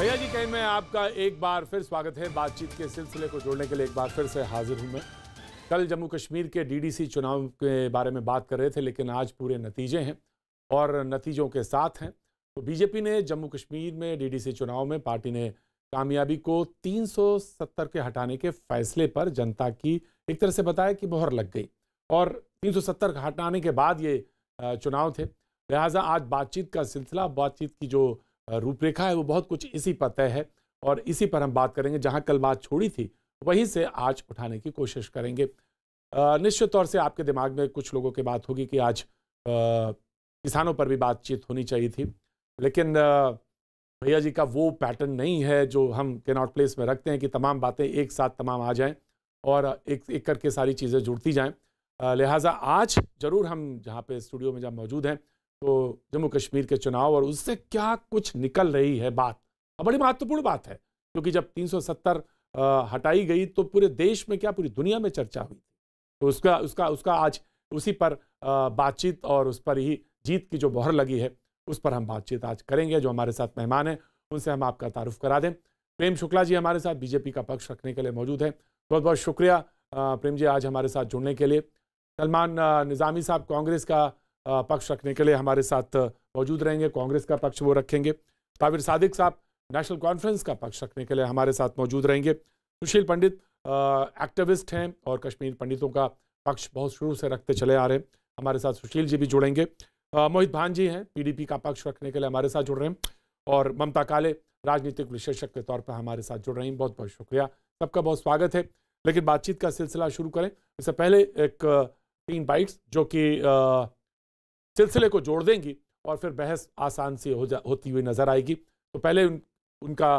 भैया जी कहीं मैं आपका एक बार फिर स्वागत है बातचीत के सिलसिले को जोड़ने के लिए एक बार फिर से हाजिर हूं मैं कल जम्मू कश्मीर के डीडीसी चुनाव के बारे में बात कर रहे थे लेकिन आज पूरे नतीजे हैं और नतीजों के साथ हैं तो बीजेपी ने जम्मू कश्मीर में डीडीसी चुनाव में पार्टी ने कामयाबी को 370 के हटाने के फैसले पर जनता की एक तरह से बताया कि मोहर लग गई और 370 हटाने के बाद ये चुनाव थे लिहाजा आज बातचीत का सिलसिला बातचीत की जो रूपरेखा है वो बहुत कुछ इसी पर तय है और इसी पर हम बात करेंगे जहाँ कल बात छोड़ी थी वहीं से आज उठाने की कोशिश करेंगे निश्चित तौर से आपके दिमाग में कुछ लोगों की बात होगी कि आज किसानों पर भी बातचीत होनी चाहिए थी लेकिन भैया जी का वो पैटर्न नहीं है जो हम के नॉट प्लेस में रखते हैं कि तमाम बातें एक साथ तमाम आ जाएं और एक एक करके सारी चीज़ें जुड़ती जाएं लिहाजा आज ज़रूर हम जहाँ पे स्टूडियो में जहाँ मौजूद हैं तो जम्मू कश्मीर के चुनाव और उससे क्या कुछ निकल रही है बात बड़ी महत्वपूर्ण बात है क्योंकि जब 370 हटाई गई तो पूरे देश में क्या पूरी दुनिया में चर्चा हुई तो उसका उसका उसका आज उसी पर बातचीत और उस पर ही जीत की जो बहर लगी है उस पर हम बातचीत आज करेंगे जो हमारे साथ मेहमान हैं उनसे हम आपका तारुफ करा दें प्रेम शुक्ला जी हमारे साथ बीजेपी का पक्ष रखने के लिए मौजूद हैं बहुत बहुत शुक्रिया प्रेम जी आज हमारे साथ जुड़ने के लिए सलमान निज़ामी साहब कांग्रेस का पक्ष रखने के लिए हमारे साथ मौजूद रहेंगे कांग्रेस का पक्ष वो रखेंगे ताविर सादिक साहब नेशनल कॉन्फ्रेंस का पक्ष रखने के लिए हमारे साथ मौजूद रहेंगे सुशील पंडित एक्टिविस्ट हैं और कश्मीर पंडितों का पक्ष बहुत शुरू से रखते चले आ रहे हैं हमारे साथ सुशील जी भी जुड़ेंगे मोहित भान जी हैं पीडीपी का पक्ष रखने के लिए हमारे साथ जुड़ रहे हैं और ममता काले राजनीतिक विशेषज्ञ के तौर पर हमारे साथ जुड़ रहे हैं बहुत बहुत शुक्रिया सबका बहुत स्वागत है लेकिन बातचीत का सिलसिला शुरू करें इससे पहले एक तीन बाइट्स जो कि सिलसिले को जोड़ देंगी और फिर बहस आसान सी हो जा होती हुई नजर आएगी तो पहले उन, उनका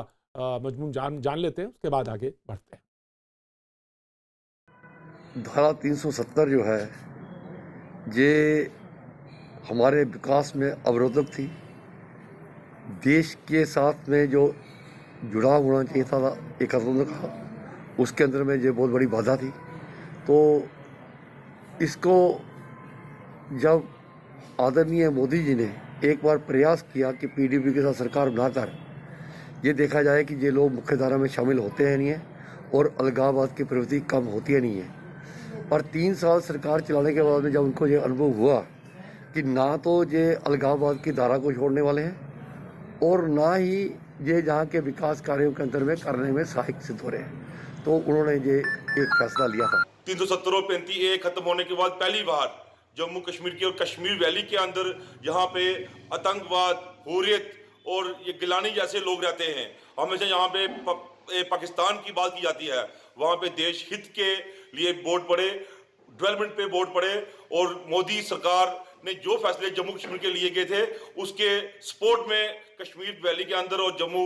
मजमून जान जान लेते हैं उसके बाद आगे बढ़ते हैं धारा 370 जो है ये हमारे विकास में अवरोधक थी देश के साथ में जो जुड़ाव होना चाहिए था एक का उसके अंदर में ये बहुत बड़ी बाधा थी तो इसको जब आदरणीय मोदी जी ने एक बार प्रयास किया कि पीडीपी के साथ सरकार बनाकर ये देखा जाए कि ये लोग मुख्यधारा में शामिल होते हैं नहीं है और अलगाववाद की प्रवृत्ति कम होती है नहीं है और तीन साल सरकार चलाने के बाद में जब उनको ये अनुभव हुआ कि ना तो ये अलगाववाद की धारा को छोड़ने वाले हैं और ना ही ये जहाँ के विकास कार्यों के अंदर में करने में सहायक सिद्ध हो रहे हैं तो उन्होंने ये एक फैसला लिया था तीन सौ सत्तर पैंतीस ए खत्म होने के बाद पहली बार जम्मू कश्मीर की और कश्मीर वैली के अंदर यहाँ पे आतंकवाद हुरियत और ये गिलानी जैसे लोग रहते हैं हमेशा यहाँ पे पाकिस्तान की बात की जाती है वहाँ पे देश हित के लिए वोट पड़े डेवलपमेंट पे वोट पड़े और मोदी सरकार ने जो फैसले जम्मू कश्मीर के लिए गए थे उसके सपोर्ट में कश्मीर वैली के अंदर और जम्मू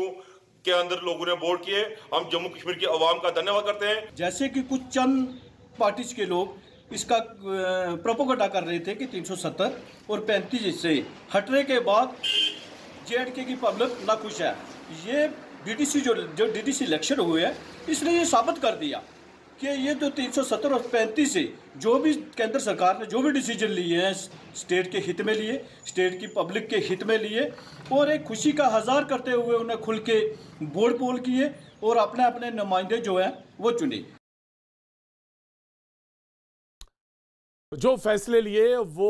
के अंदर लोगों ने वोट किए हम जम्मू कश्मीर के अवाम का धन्यवाद करते हैं जैसे कि कुछ चंद पार्टीज के लोग इसका प्रोपोगटा कर रहे थे कि 370 और पैंतीस से हटने के बाद जे के की पब्लिक ना खुश है ये डीडीसी जो जो डीडीसी इलेक्शन हुए हैं इसने ये साबित कर दिया कि ये जो तीन सौ सत्तर और पैंतीस से जो भी केंद्र सरकार ने जो भी डिसीजन लिए हैं स्टेट के हित में लिए स्टेट की पब्लिक के हित में लिए और एक खुशी का हज़ार करते हुए उन्हें खुल के बोर्ड पोल किए और अपने अपने नुमाइंदे जो हैं वो चुने तो जो फैसले लिए वो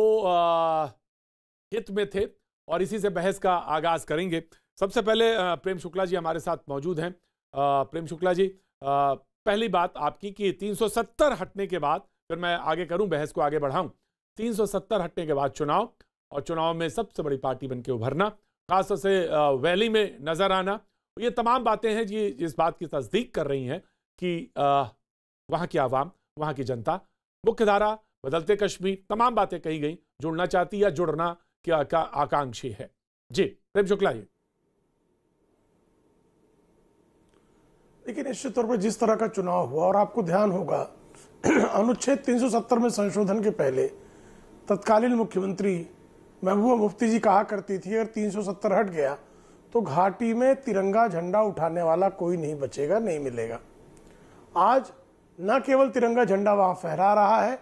हित में थे और इसी से बहस का आगाज करेंगे सबसे पहले प्रेम शुक्ला जी हमारे साथ मौजूद हैं प्रेम शुक्ला जी पहली बात आपकी कि 370 हटने के बाद फिर मैं आगे करूं बहस को आगे बढ़ाऊं 370 हटने के बाद चुनाव और चुनाव में सबसे बड़ी पार्टी बनके उभरना खासतौर से वैली में नजर आना ये तमाम बातें हैं जी इस बात की तस्दीक कर रही हैं कि वहाँ की आवाम वहाँ की जनता मुख्यधारा बदलते कश्मीर तमाम बातें कही गई जुड़ना चाहती या जुड़ना का आकांक्षी है जी प्रेम शुक्ला जी देखिए निश्चित तौर पर जिस तरह का चुनाव हुआ और आपको ध्यान होगा अनुच्छेद 370 में संशोधन के पहले तत्कालीन मुख्यमंत्री महबूबा मुफ्ती जी कहा करती थी अगर 370 हट गया तो घाटी में तिरंगा झंडा उठाने वाला कोई नहीं बचेगा नहीं मिलेगा आज न केवल तिरंगा झंडा वहां फहरा रहा है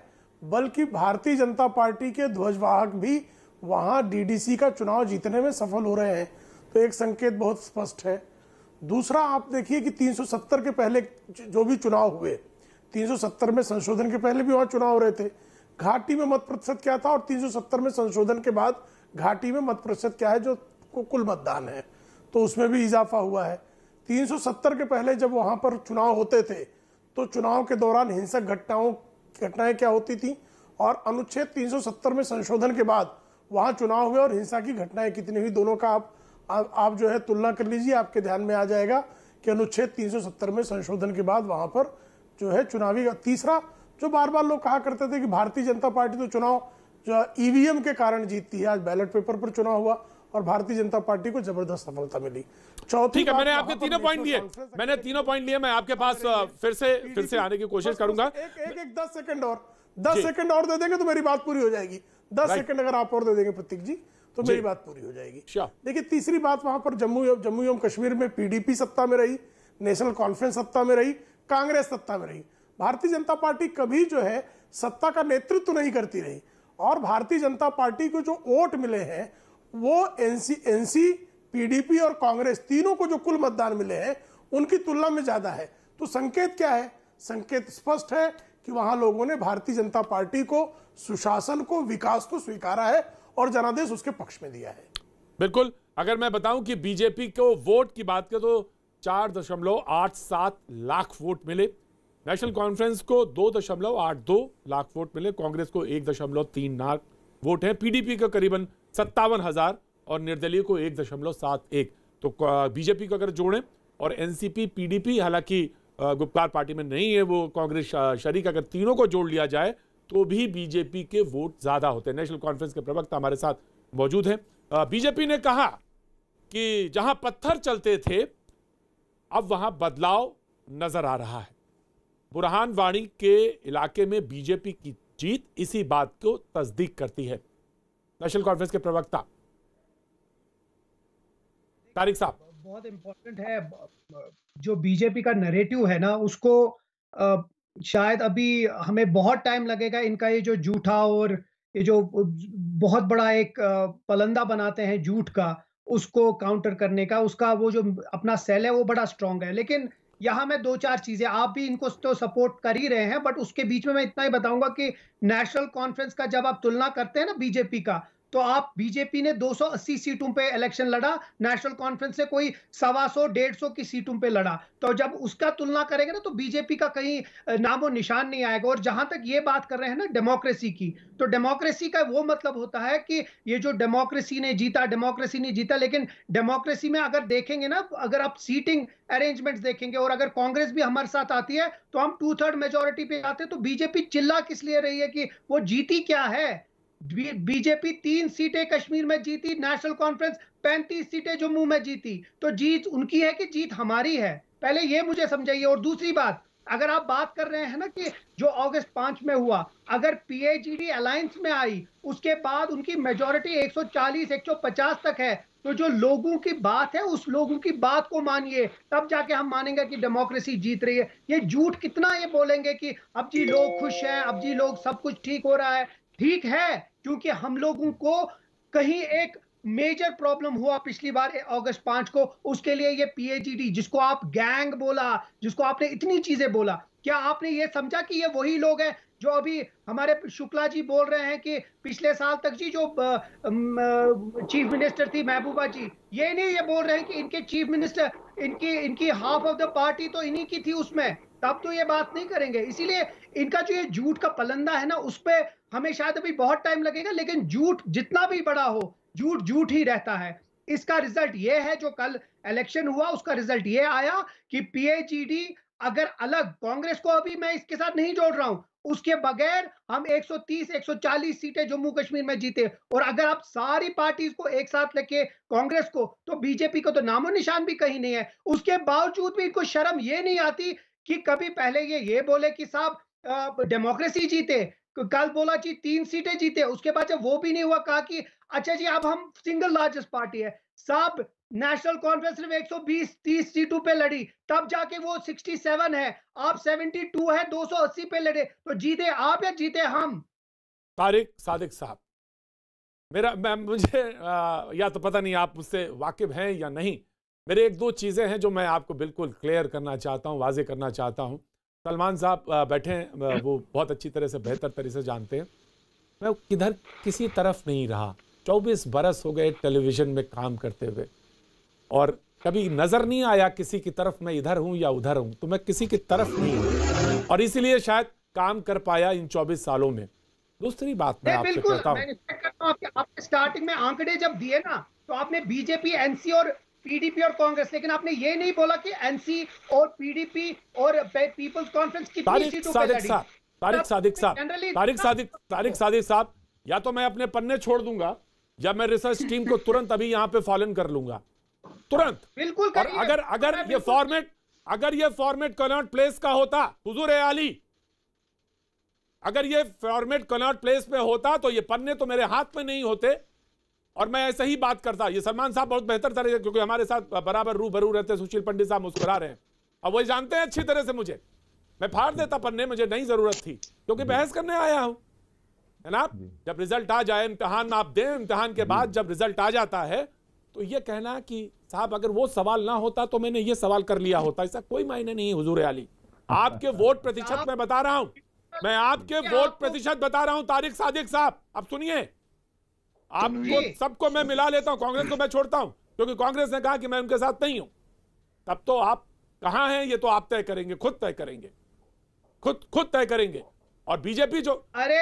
बल्कि भारतीय जनता पार्टी के ध्वजवाहक भी वहां डीडीसी का चुनाव जीतने में सफल हो रहे हैं तो एक संकेत बहुत स्पष्ट है दूसरा आप देखिए कि 370 के पहले जो भी चुनाव हुए 370 में संशोधन के पहले भी वहां चुनाव हो रहे थे घाटी में मत प्रतिशत क्या था और 370 में संशोधन के बाद घाटी में मत प्रतिशत क्या है जो कुल मतदान है तो उसमें भी इजाफा हुआ है 370 के पहले जब वहां पर चुनाव होते थे तो चुनाव के दौरान हिंसक घटनाओं घटनाएं क्या होती थी और अनुच्छेद 370 में संशोधन के बाद वहां चुनाव हुए और हिंसा की घटनाएं कितनी हुई दोनों का आप आप, आप जो है तुलना कर लीजिए आपके ध्यान में आ जाएगा कि अनुच्छेद 370 में संशोधन के बाद वहां पर जो है चुनावी तीसरा जो बार बार लोग कहा करते थे कि भारतीय जनता पार्टी तो चुनाव जो ईवीएम के कारण जीतती है आज बैलेट पेपर पर चुनाव हुआ और भारतीय जनता पार्टी को जबरदस्त सफलता मिली ठीक है मैंने आपके तीनों पॉइंट लिए मैंने तीनों पॉइंट लिए मैं आपके हाँ, पास फिर से फिर से आने की कोशिश करूंगा एक एक दस सेकंड और दस सेकंड और दे देंगे तो मेरी बात पूरी हो जाएगी दस सेकंड अगर आप और दे देंगे प्रतीक जी तो मेरी बात पूरी हो जाएगी देखिए तीसरी बात वहां पर जम्मू जम्मू एवं कश्मीर में पीडीपी सत्ता में रही नेशनल कॉन्फ्रेंस सत्ता में रही कांग्रेस सत्ता में रही भारतीय जनता पार्टी कभी जो है सत्ता का नेतृत्व नहीं करती रही और भारतीय जनता पार्टी को जो वोट मिले हैं वो एनसी एनसी पीडीपी और कांग्रेस तीनों को जो कुल मतदान मिले हैं उनकी तुलना में ज्यादा है तो संकेत क्या है संकेत स्पष्ट है कि वहां लोगों ने भारतीय जनता पार्टी को सुशासन को विकास को स्वीकारा है और जनादेश उसके पक्ष में दिया है बिल्कुल अगर मैं बताऊं कि बीजेपी को वोट की बात करें तो चार दशमलव आठ सात लाख वोट मिले नेशनल कॉन्फ्रेंस को दो दशमलव आठ दो लाख वोट मिले कांग्रेस को एक दशमलव तीन लाख वोट है पीडीपी का करीबन सत्तावन हजार और निर्दलीय को एक दशमलव सात एक तो बीजेपी को अगर जोड़ें और एनसीपी पीडीपी हालांकि गुप्कार पार्टी में नहीं है वो कांग्रेस शरीक अगर तीनों को जोड़ लिया जाए तो भी बीजेपी के वोट ज्यादा होते हैं नेशनल कॉन्फ्रेंस के प्रवक्ता हमारे साथ मौजूद हैं बीजेपी ने कहा कि जहां पत्थर चलते थे अब वहां बदलाव नजर आ रहा है बुरहान वाणी के इलाके में बीजेपी की जीत इसी बात को तस्दीक करती है नेशनल कॉन्फ्रेंस के प्रवक्ता तारिक साहब बहुत इम्पोर्टेंट है जो बीजेपी का नरेटिव है ना उसको शायद अभी हमें बहुत टाइम लगेगा इनका ये जो झूठा और ये जो बहुत बड़ा एक पलंदा बनाते हैं झूठ का उसको काउंटर करने का उसका वो जो अपना सेल है वो बड़ा स्ट्रांग है लेकिन यहाँ मैं दो चार चीजें आप भी इनको तो सपोर्ट कर ही रहे हैं बट उसके बीच में मैं इतना ही बताऊंगा कि नेशनल कॉन्फ्रेंस का जब आप तुलना करते हैं ना बीजेपी का तो आप बीजेपी ने 280 सीटों पे इलेक्शन लड़ा नेशनल कॉन्फ्रेंस से कोई सवा सौ डेढ़ सौ की सीटों पे लड़ा तो जब उसका तुलना करेंगे ना तो बीजेपी का कहीं नामो निशान नहीं आएगा और जहां तक ये बात कर रहे हैं ना डेमोक्रेसी की तो डेमोक्रेसी का वो मतलब होता है कि ये जो डेमोक्रेसी ने जीता डेमोक्रेसी ने जीता लेकिन डेमोक्रेसी में अगर देखेंगे ना अगर आप सीटिंग अरेंजमेंट देखेंगे और अगर कांग्रेस भी हमारे साथ आती है तो हम टू थर्ड मेजोरिटी पे आते तो बीजेपी चिल्ला किस लिए रही है कि वो जीती क्या है बीजेपी तीन सीटें कश्मीर में जीती नेशनल कॉन्फ्रेंस पैंतीस सीटें जम्मू में जीती तो जीत उनकी है कि जीत हमारी है पहले ये मुझे समझाइए और दूसरी बात अगर आप बात कर रहे हैं ना कि जो अगस्त पांच में हुआ अगर पीएजीडी अलायंस में आई उसके बाद उनकी मेजोरिटी 140 150 तक है तो जो लोगों की बात है उस लोगों की बात को मानिए तब जाके हम मानेंगे कि डेमोक्रेसी जीत रही है ये झूठ कितना ये बोलेंगे कि अब जी लोग खुश हैं अब जी लोग सब कुछ ठीक हो रहा है ठीक है क्योंकि हम लोगों को कहीं एक मेजर प्रॉब्लम हुआ पिछली बार अगस्त पांच को उसके लिए ये पीएचडी जिसको आप गैंग बोला जिसको आपने इतनी चीजें बोला क्या आपने ये समझा कि ये वही लोग हैं जो अभी हमारे शुक्ला जी बोल रहे हैं कि पिछले साल तक जी जो चीफ मिनिस्टर थी महबूबा जी ये नहीं ये बोल रहे हैं कि इनके चीफ मिनिस्टर इनकी इनकी हाफ ऑफ द पार्टी तो इन्हीं की थी उसमें तब तो ये बात नहीं करेंगे इसीलिए इनका जो ये झूठ का पलंदा है ना उस पर हमें शायद अभी बहुत टाइम लगेगा लेकिन झूठ जितना भी बड़ा हो झूठ झूठ ही रहता है इसका रिजल्ट ये है जो कल इलेक्शन हुआ उसका रिजल्ट ये आया कि पी अगर अलग कांग्रेस को अभी मैं इसके साथ नहीं जोड़ रहा हूं उसके बगैर हम 130 140 सीटें जम्मू कश्मीर में जीते और अगर आप सारी पार्टीज को एक साथ लेके कांग्रेस को तो बीजेपी को तो नामो निशान भी कहीं नहीं है उसके बावजूद भी इनको शर्म ये नहीं आती कि कभी पहले ये ये बोले कि साहब डेमोक्रेसी जीते कल बोला जी तीन सीटें जीते उसके बाद जब वो भी नहीं हुआ कहा कि अच्छा जी अब हम सिंगल लार्जेस्ट पार्टी है साहब नेशनल कॉन्फ्रेंस सिर्फ 120 30 सीटों पे लड़ी तब जाके वो 67 है आप 72 है 280 पे लड़े तो जीते आप या जीते हम तारिक सादिक साहब मेरा मैं मुझे आ, या तो पता नहीं आप मुझसे वाकिफ हैं या नहीं मेरे एक दो चीज़ें हैं जो मैं आपको बिल्कुल क्लियर करना चाहता हूँ वाजे करना चाहता हूँ सलमान साहब बैठे हैं वो बहुत अच्छी तरह से बेहतर तरीके से जानते हैं मैं किधर किसी तरफ नहीं रहा चौबीस बरस हो गए टेलीविज़न में काम करते हुए और कभी नज़र नहीं आया किसी की तरफ मैं इधर हूँ या उधर हूँ तो मैं किसी की तरफ नहीं हूँ और इसीलिए शायद काम कर पाया इन चौबीस सालों में दूसरी बात मैं आपसे कहता हूँ स्टार्टिंग में आंकड़े जब दिए ना तो आपने बीजेपी एनसी और पीडीपी और कांग्रेस लेकिन आपने ये नहीं बोला कि एनसी और पीडीपी और पीपल्स कॉन्फ्रेंस कितनी तारिक सादिक साहब तारिक सादिक तारिक सादिक साहब या तो मैं अपने पन्ने छोड़ दूंगा या मैं रिसर्च टीम को तुरंत अभी यहाँ पे फॉलन कर लूंगा तुरंत बिल्कुल और अगर अगर ये फॉर्मेट अगर ये फॉर्मेट कनॉट प्लेस का होता हुजूर आली अगर ये फॉर्मेट कनॉट प्लेस में होता तो ये पन्ने तो मेरे हाथ में नहीं होते और मैं ऐसे ही बात करता ये सलमान साहब बहुत बेहतर तरह क्योंकि हमारे साथ बराबर रू बरू रहते सुशील पंडित साहब मुस्कुरा रहे हैं और वही जानते हैं अच्छी तरह से मुझे मैं फाड़ देता पन्ने मुझे नहीं जरूरत थी क्योंकि बहस करने आया हूं है ना जब रिजल्ट आ जाए इम्तहान आप दें इम्तहान के बाद जब रिजल्ट आ जाता है तो ये कहना कि साहब अगर वो सवाल ना होता तो मैंने ये सवाल कर लिया होता ऐसा कोई मायने नहीं हुजूर अली आपके वोट प्रतिशत मैं बता रहा हूं मैं आपके वोट प्रतिशत बता रहा हूं तारिक सादिक साहब आप सुनिए आपको सबको मैं मिला लेता हूं कांग्रेस को मैं छोड़ता हूं क्योंकि कांग्रेस ने कहा कि मैं उनके साथ नहीं हूं तब तो आप कहां हैं ये तो आप तय करेंगे खुद तय करेंगे खुद खुद तय करेंगे और बीजेपी जो अरे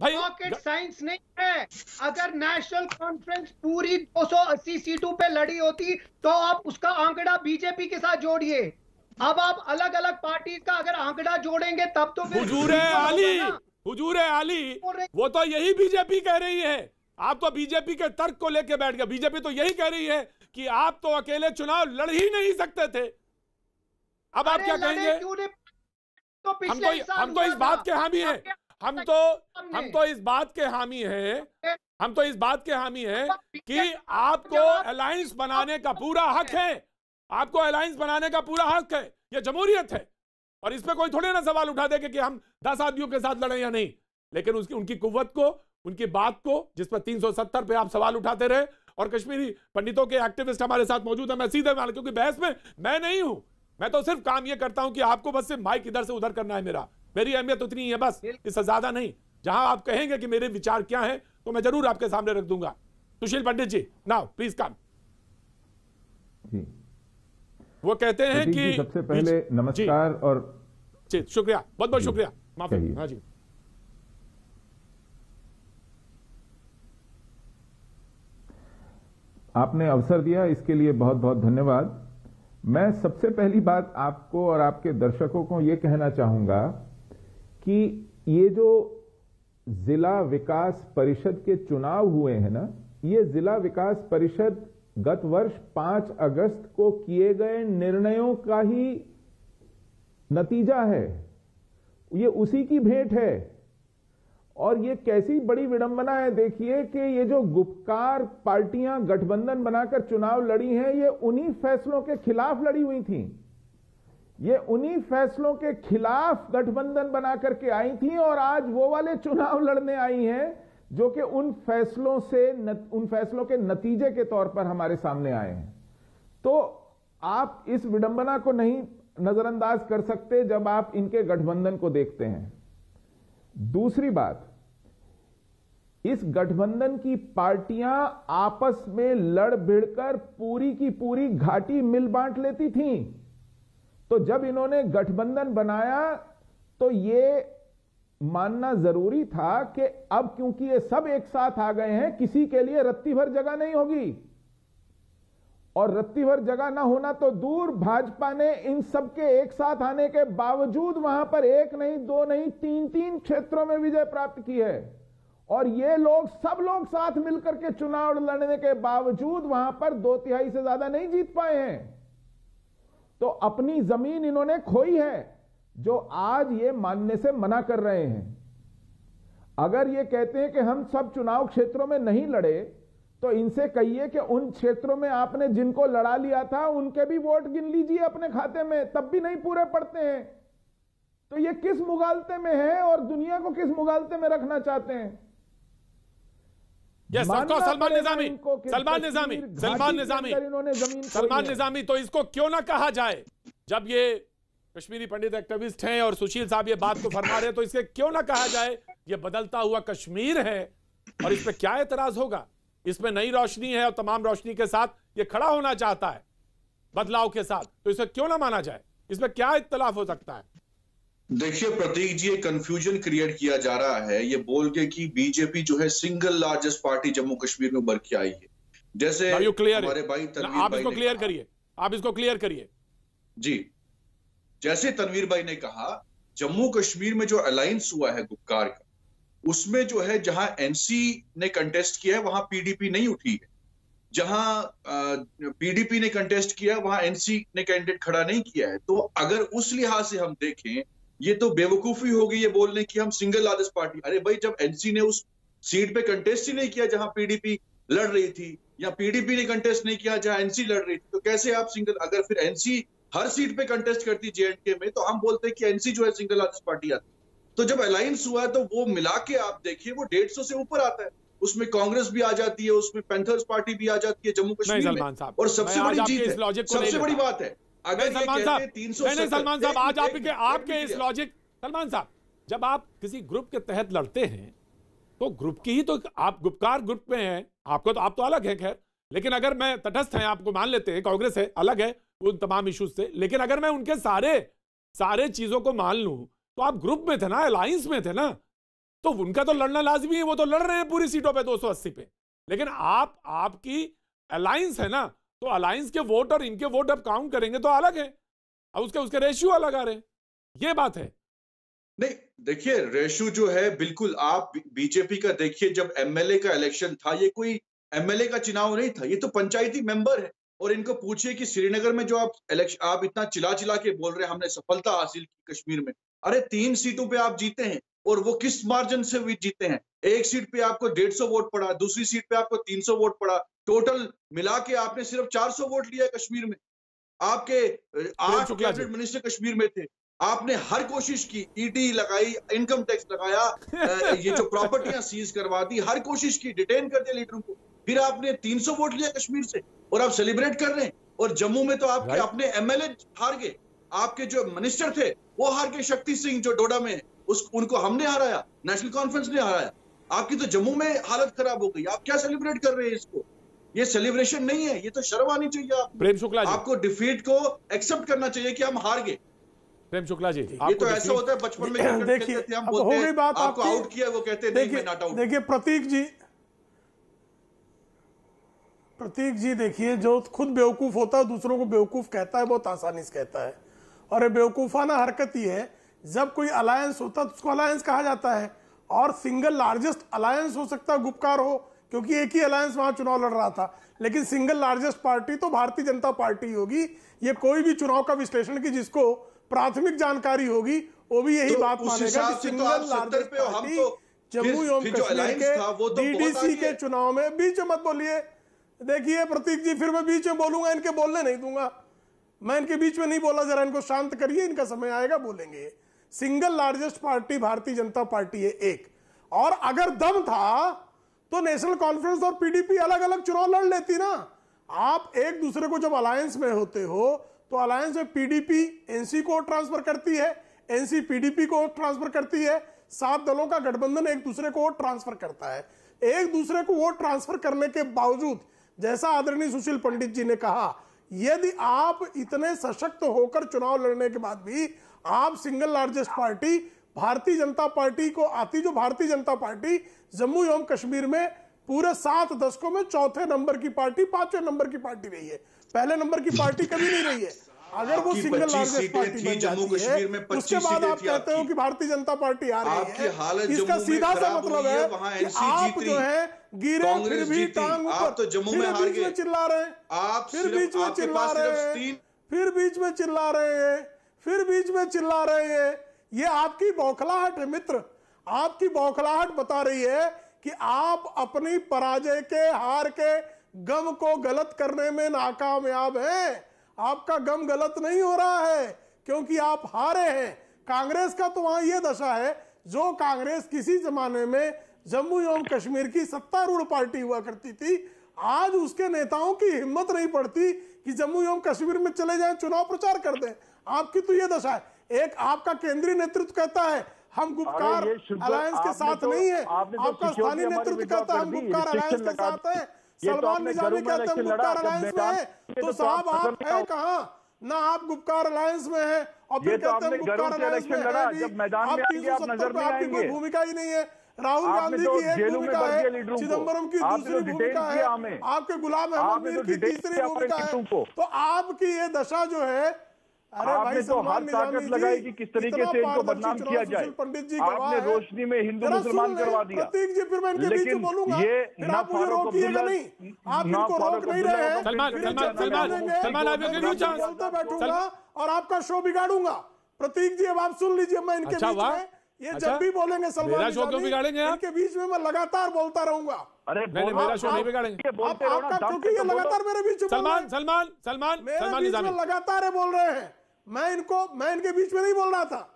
भाई रॉकेट साइंस नहीं है अगर नेशनल कॉन्फ्रेंस पूरी 280 सीटों पे लड़ी होती तो आप उसका आंकड़ा बीजेपी के साथ जोड़िए अब आप अलग अलग पार्टी का अगर आंकड़ा जोड़ेंगे तब तो हुजूर तो आली हुजूर आली वो तो यही बीजेपी कह रही है आप तो बीजेपी के तर्क को लेकर बैठ गए बीजेपी तो यही कह रही है कि आप तो अकेले चुनाव लड़ ही नहीं सकते थे अब आप क्या कहेंगे तो हम तो हम तो इस बात के हामी हैं हम तो हम तो इस बात के हामी हैं हम तो इस बात के हामी हैं तो कि आपको अलायंस बनाने का पूरा हक है आपको अलायंस बनाने का पूरा हक है यह जमहूरियत है और इस पर कोई थोड़े ना सवाल उठा दे कि हम दस आदमियों के साथ लड़े या नहीं लेकिन उसकी उनकी कुवत को उनकी बात को जिस पर 370 पे आप सवाल उठाते रहे और कश्मीरी पंडितों के एक्टिविस्ट हमारे साथ मौजूद है मैं सीधे मान क्योंकि बहस में मैं नहीं हूं मैं तो सिर्फ काम ये करता हूं कि आपको बस सिर्फ माइक इधर से उधर करना है मेरा मेरी अहमियत उतनी है बस इससे ज्यादा नहीं जहां आप कहेंगे कि मेरे विचार क्या है तो मैं जरूर आपके सामने रख दूंगा सुशील पंडित जी नाउ प्लीज कम वो कहते हैं कि सबसे पहले नमस्कार और शुक्रिया बहुत बहुत शुक्रिया माफी हाँ जी आपने अवसर दिया इसके लिए बहुत बहुत धन्यवाद मैं सबसे पहली बात आपको और आपके दर्शकों को यह कहना चाहूंगा कि ये जो जिला विकास परिषद के चुनाव हुए हैं ना ये जिला विकास परिषद गत वर्ष 5 अगस्त को किए गए निर्णयों का ही नतीजा है ये उसी की भेंट है और ये कैसी बड़ी विडंबना है देखिए कि ये जो गुपकार पार्टियां गठबंधन बनाकर चुनाव लड़ी हैं ये उन्हीं फैसलों के खिलाफ लड़ी हुई थी ये उन्हीं फैसलों के खिलाफ गठबंधन बनाकर के आई थी और आज वो वाले चुनाव लड़ने आई हैं जो कि उन फैसलों से न, उन फैसलों के नतीजे के तौर पर हमारे सामने आए हैं तो आप इस विडंबना को नहीं नजरअंदाज कर सकते जब आप इनके गठबंधन को देखते हैं दूसरी बात इस गठबंधन की पार्टियां आपस में लड़ भिड़कर पूरी की पूरी घाटी मिल बांट लेती थीं तो जब इन्होंने गठबंधन बनाया तो यह मानना जरूरी था कि अब क्योंकि ये सब एक साथ आ गए हैं किसी के लिए रत्ती भर जगह नहीं होगी और रत्ती भर जगह ना होना तो दूर भाजपा ने इन सब के एक साथ आने के बावजूद वहां पर एक नहीं दो नहीं तीन तीन क्षेत्रों में विजय प्राप्त की है और ये लोग सब लोग साथ मिलकर के चुनाव लड़ने के बावजूद वहां पर दो तिहाई से ज्यादा नहीं जीत पाए हैं तो अपनी जमीन इन्होंने खोई है जो आज ये मानने से मना कर रहे हैं अगर ये कहते हैं कि हम सब चुनाव क्षेत्रों में नहीं लड़े तो इनसे कहिए कि उन क्षेत्रों में आपने जिनको लड़ा लिया था उनके भी वोट गिन लीजिए अपने खाते में तब भी नहीं पूरे पड़ते हैं तो ये किस मुगालते में है और दुनिया को किस मुगालते में रखना चाहते हैं यस सलमान निजामी सलमान निजामी सलमान निजामी सलमान निजामी तो इसको क्यों ना कहा जाए जब ये कश्मीरी पंडित एक्टिविस्ट हैं और सुशील साहब ये बात को फरमा रहे हैं तो इसके क्यों ना कहा जाए ये बदलता हुआ कश्मीर है और इस पर क्या एतराज होगा इसमें नई रोशनी है और तमाम रोशनी के साथ ये खड़ा होना चाहता है बदलाव के साथ तो इसे क्यों ना माना जाए इसमें क्या इतलाफ हो सकता है देखिए प्रतीक जी कंफ्यूजन क्रिएट किया जा रहा है ये बोल के कि बीजेपी जो है single largest party Jammu Kashmir में उभर के आई है जैसे क्लियर हमारे भाई तनवीर आप इसको क्लियर करिए आप इसको क्लियर करिए जी जैसे तनवीर भाई ने कहा जम्मू कश्मीर में जो अलायंस हुआ है गुप्कार का उसमें जो है जहां एनसी ने कंटेस्ट किया है वहां पीडीपी नहीं उठी है जहां पीडीपी ने कंटेस्ट किया वहां एनसी ने कैंडिडेट खड़ा नहीं किया है तो अगर उस लिहाज से हम देखें ये तो बेवकूफी होगी ये बोलने की हम सिंगल लार्जेस्ट पार्टी अरे भाई जब एनसी ने उस सीट पे कंटेस्ट ही नहीं किया जहां पीडीपी लड़ रही थी या पीडीपी ने कंटेस्ट नहीं किया जहां एनसी लड़ रही थी तो कैसे आप सिंगल अगर फिर एनसी हर सीट पे कंटेस्ट करती जेएनके में तो हम बोलते हैं कि एनसी जो है सिंगल लार्जेस्ट पार्टी आती तो जब अलायंस हुआ है तो वो मिला के आप देखिए वो डेढ़ सौ से ऊपर आता है उसमें कांग्रेस भी आ जाती है उसमें पेंथर्स पार्टी भी आ जाती है जम्मू कश्मीर और सबसे बड़ी जीत है सबसे बड़ी बात है अगर सलमान साहब तीन सौ सलमान साहब आज आपके आपके इस लॉजिक सलमान साहब जब आप किसी ग्रुप के तहत लड़ते हैं तो ग्रुप की ही तो आप गुपकार ग्रुप में हैं आपको तो आप तो अलग है खैर लेकिन अगर मैं तटस्थ है आपको मान लेते हैं कांग्रेस है अलग है उन तमाम इश्यूज से लेकिन अगर मैं उनके सारे सारे चीजों को मान लूं तो आप ग्रुप में थे ना अलायंस में थे ना तो उनका तो लड़ना लाजमी है वो तो लड़ रहे हैं पूरी सीटों पे 280 पे लेकिन आप आपकी अलायंस है ना तो अलायंस के वोट और इनके वोट अब काउंट करेंगे तो अलग है अब उसके उसके रेशियो अलग आ रहे हैं ये बात है नहीं देखिए रेशू जो है बिल्कुल आप बीजेपी का देखिए जब एमएलए का इलेक्शन था ये कोई एमएलए का चुनाव नहीं था ये तो पंचायती मेंबर है और इनको पूछिए कि श्रीनगर में जो आप इलेक्शन आप इतना चिला चिला के बोल रहे हैं हमने सफलता हासिल की कश्मीर में अरे तीन सीटों पे आप जीते हैं और वो किस मार्जिन से भी जीते हैं एक सीट पे आपको डेढ़ सौ वोट पड़ा दूसरी सीट पे आपको तीन सौ वोट पड़ा टोटल मिला के आपने सिर्फ चार सौ वोट लिया कश्मीर में आपके आठ कैबिनेट मिनिस्टर कश्मीर में थे आपने हर कोशिश की ईडी e लगाई इनकम टैक्स लगाया ये जो प्रॉपर्टियां सीज करवा दी हर कोशिश की डिटेन कर दिया लीडरों को फिर आपने 300 वोट लिया कश्मीर से और आप सेलिब्रेट कर रहे हैं और जम्मू में तो आपके अपने एमएलए हार गए आपके जो मिनिस्टर थे वो हार के शक्ति सिंह जो डोडा में उस उनको हमने हराया नेशनल कॉन्फ्रेंस ने हराया आपकी तो जम्मू में हालत खराब हो गई आप क्या सेलिब्रेट कर रहे हैं इसको ये सेलिब्रेशन नहीं है ये तो शर्म आनी चाहिए आप प्रेम शुक्ला आपको डिफीट को एक्सेप्ट करना चाहिए कि हम हार गए प्रेम शुक्ला जी ये तो ऐसा होता है बचपन में देखिए हम बोलते आपको आउट किया वो कहते हैं देखिए प्रतीक जी प्रतीक जी देखिए जो खुद बेवकूफ होता है दूसरों को बेवकूफ कहता है बहुत आसानी से कहता है और ये बेवकूफ़ाना हरकत ही है जब कोई अलायंस होता तो उसको अलायंस कहा जाता है और सिंगल लार्जेस्ट अलायंस हो सकता है गुपकार हो क्योंकि एक ही अलायंस वहां चुनाव लड़ रहा था लेकिन सिंगल लार्जेस्ट पार्टी तो भारतीय जनता पार्टी होगी ये कोई भी चुनाव का विश्लेषण की जिसको प्राथमिक जानकारी होगी वो भी यही तो बात मानेगा कि सिंगल लार्जेस्ट पार्टी जम्मू एवं कश्मीर के डीडीसी तो के चुनाव में बीच मत बोलिए देखिए प्रतीक जी फिर मैं बीच में बोलूंगा इनके बोलने नहीं दूंगा मैं इनके बीच में नहीं बोला जरा इनको शांत करिए इनका समय आएगा बोलेंगे सिंगल लार्जेस्ट पार्टी भारतीय जनता पार्टी है एक और अगर दम था तो नेशनल कॉन्फ्रेंस और पीडीपी अलग अलग चुनाव लड़ लेती ना आप एक दूसरे को जब अलायंस में होते हो तो अलायंस में पीडीपी एनसी को ट्रांसफर करती है एनसी पीडीपी को ट्रांसफर करती है सात दलों का गठबंधन एक दूसरे को ट्रांसफर करता है एक दूसरे को वोट ट्रांसफर करने के बावजूद जैसा आदरणीय सुशील पंडित जी ने कहा यदि आप इतने सशक्त होकर चुनाव लड़ने के बाद भी आप सिंगल लार्जेस्ट पार्टी भारतीय जनता पार्टी को आती जो भारतीय जनता पार्टी जम्मू एवं कश्मीर में पूरे सात दशकों में चौथे नंबर की पार्टी पांचवें नंबर की पार्टी रही है पहले नंबर की पार्टी कभी नहीं रही है अगर वो सिंगल लार्जेस्ट पार्टी बन कश्मीर में तो उसके बाद आप कहते हो कि भारतीय जनता पार्टी आ रही है इसका सीधा सा मतलब है कि आप जो है गिरे फिर भी टांग ऊपर तो जम्मू में बीच में चिल्ला रहे आप फिर बीच में चिल्ला रहे हैं फिर बीच में चिल्ला रहे हैं फिर बीच में चिल्ला रहे हैं ये आपकी बौखलाहट है मित्र आपकी बौखलाहट बता रही है कि आप अपनी पराजय के हार के गम को गलत करने में नाकामयाब हैं आपका गम गलत नहीं हो रहा है क्योंकि आप हारे हैं कांग्रेस का तो वहां यह दशा है जो कांग्रेस किसी जमाने में जम्मू एवं कश्मीर की सत्तारूढ़ पार्टी हुआ करती थी आज उसके नेताओं की हिम्मत नहीं पड़ती कि जम्मू एवं कश्मीर में चले जाएं चुनाव प्रचार कर दें आपकी तो ये दशा है एक आपका केंद्रीय नेतृत्व कहता है हम गुप्कार अलायंस के साथ तो, नहीं है तो आपका स्थानीय नेतृत्व कहता है हम गुप्कार अलायंस के साथ है तो सलमान निजामी कहते हैं गुप्कार अलायंस में है तो साहब आप है कहा ना आप गुप्कार अलायंस में है और फिर कहते हैं गुप्कार अलायंस में आप तीन सौ सत्तर पे आपकी कोई भूमिका ही नहीं है राहुल गांधी तो की एक भूमिका है चिदम्बरम की दूसरी तो भूमिका है आपके गुलाम अहमद मीर की तीसरी भूमिका है तो आपकी ये दशा जो है आपने तो हर ताकत लगाई कि किस तरीके से इनको बदनाम किया जाए पंडित जी आपने रोशनी में हिंदू मुसलमान करवा दिया प्रतीक जी फिर मैं इनके बीच बोलूंगा ये ना मुझे रोकिएगा नहीं आप इनको रोक नहीं रहे हैं सलमान सलमान सलमान आप गिव यू चांस बोलते बैठूंगा और आपका शो बिगाड़ूंगा प्रतीक जी अब आप सुन लीजिए मैं इनके अच्छा, बीच में ये अच्छा? जब भी बोलेंगे सलमान शो क्यों बिगाड़ेंगे इनके बीच में मैं लगातार बोलता रहूंगा अरे मैंने मेरा शो नहीं बिगाड़ेंगे आप, आपका क्योंकि ये तो लगातार मेरे बीच में सलमान सलमान सलमान सलमान लगातार बोल रहे हैं मैं इनको मैं इनके बीच में नहीं बोल रहा था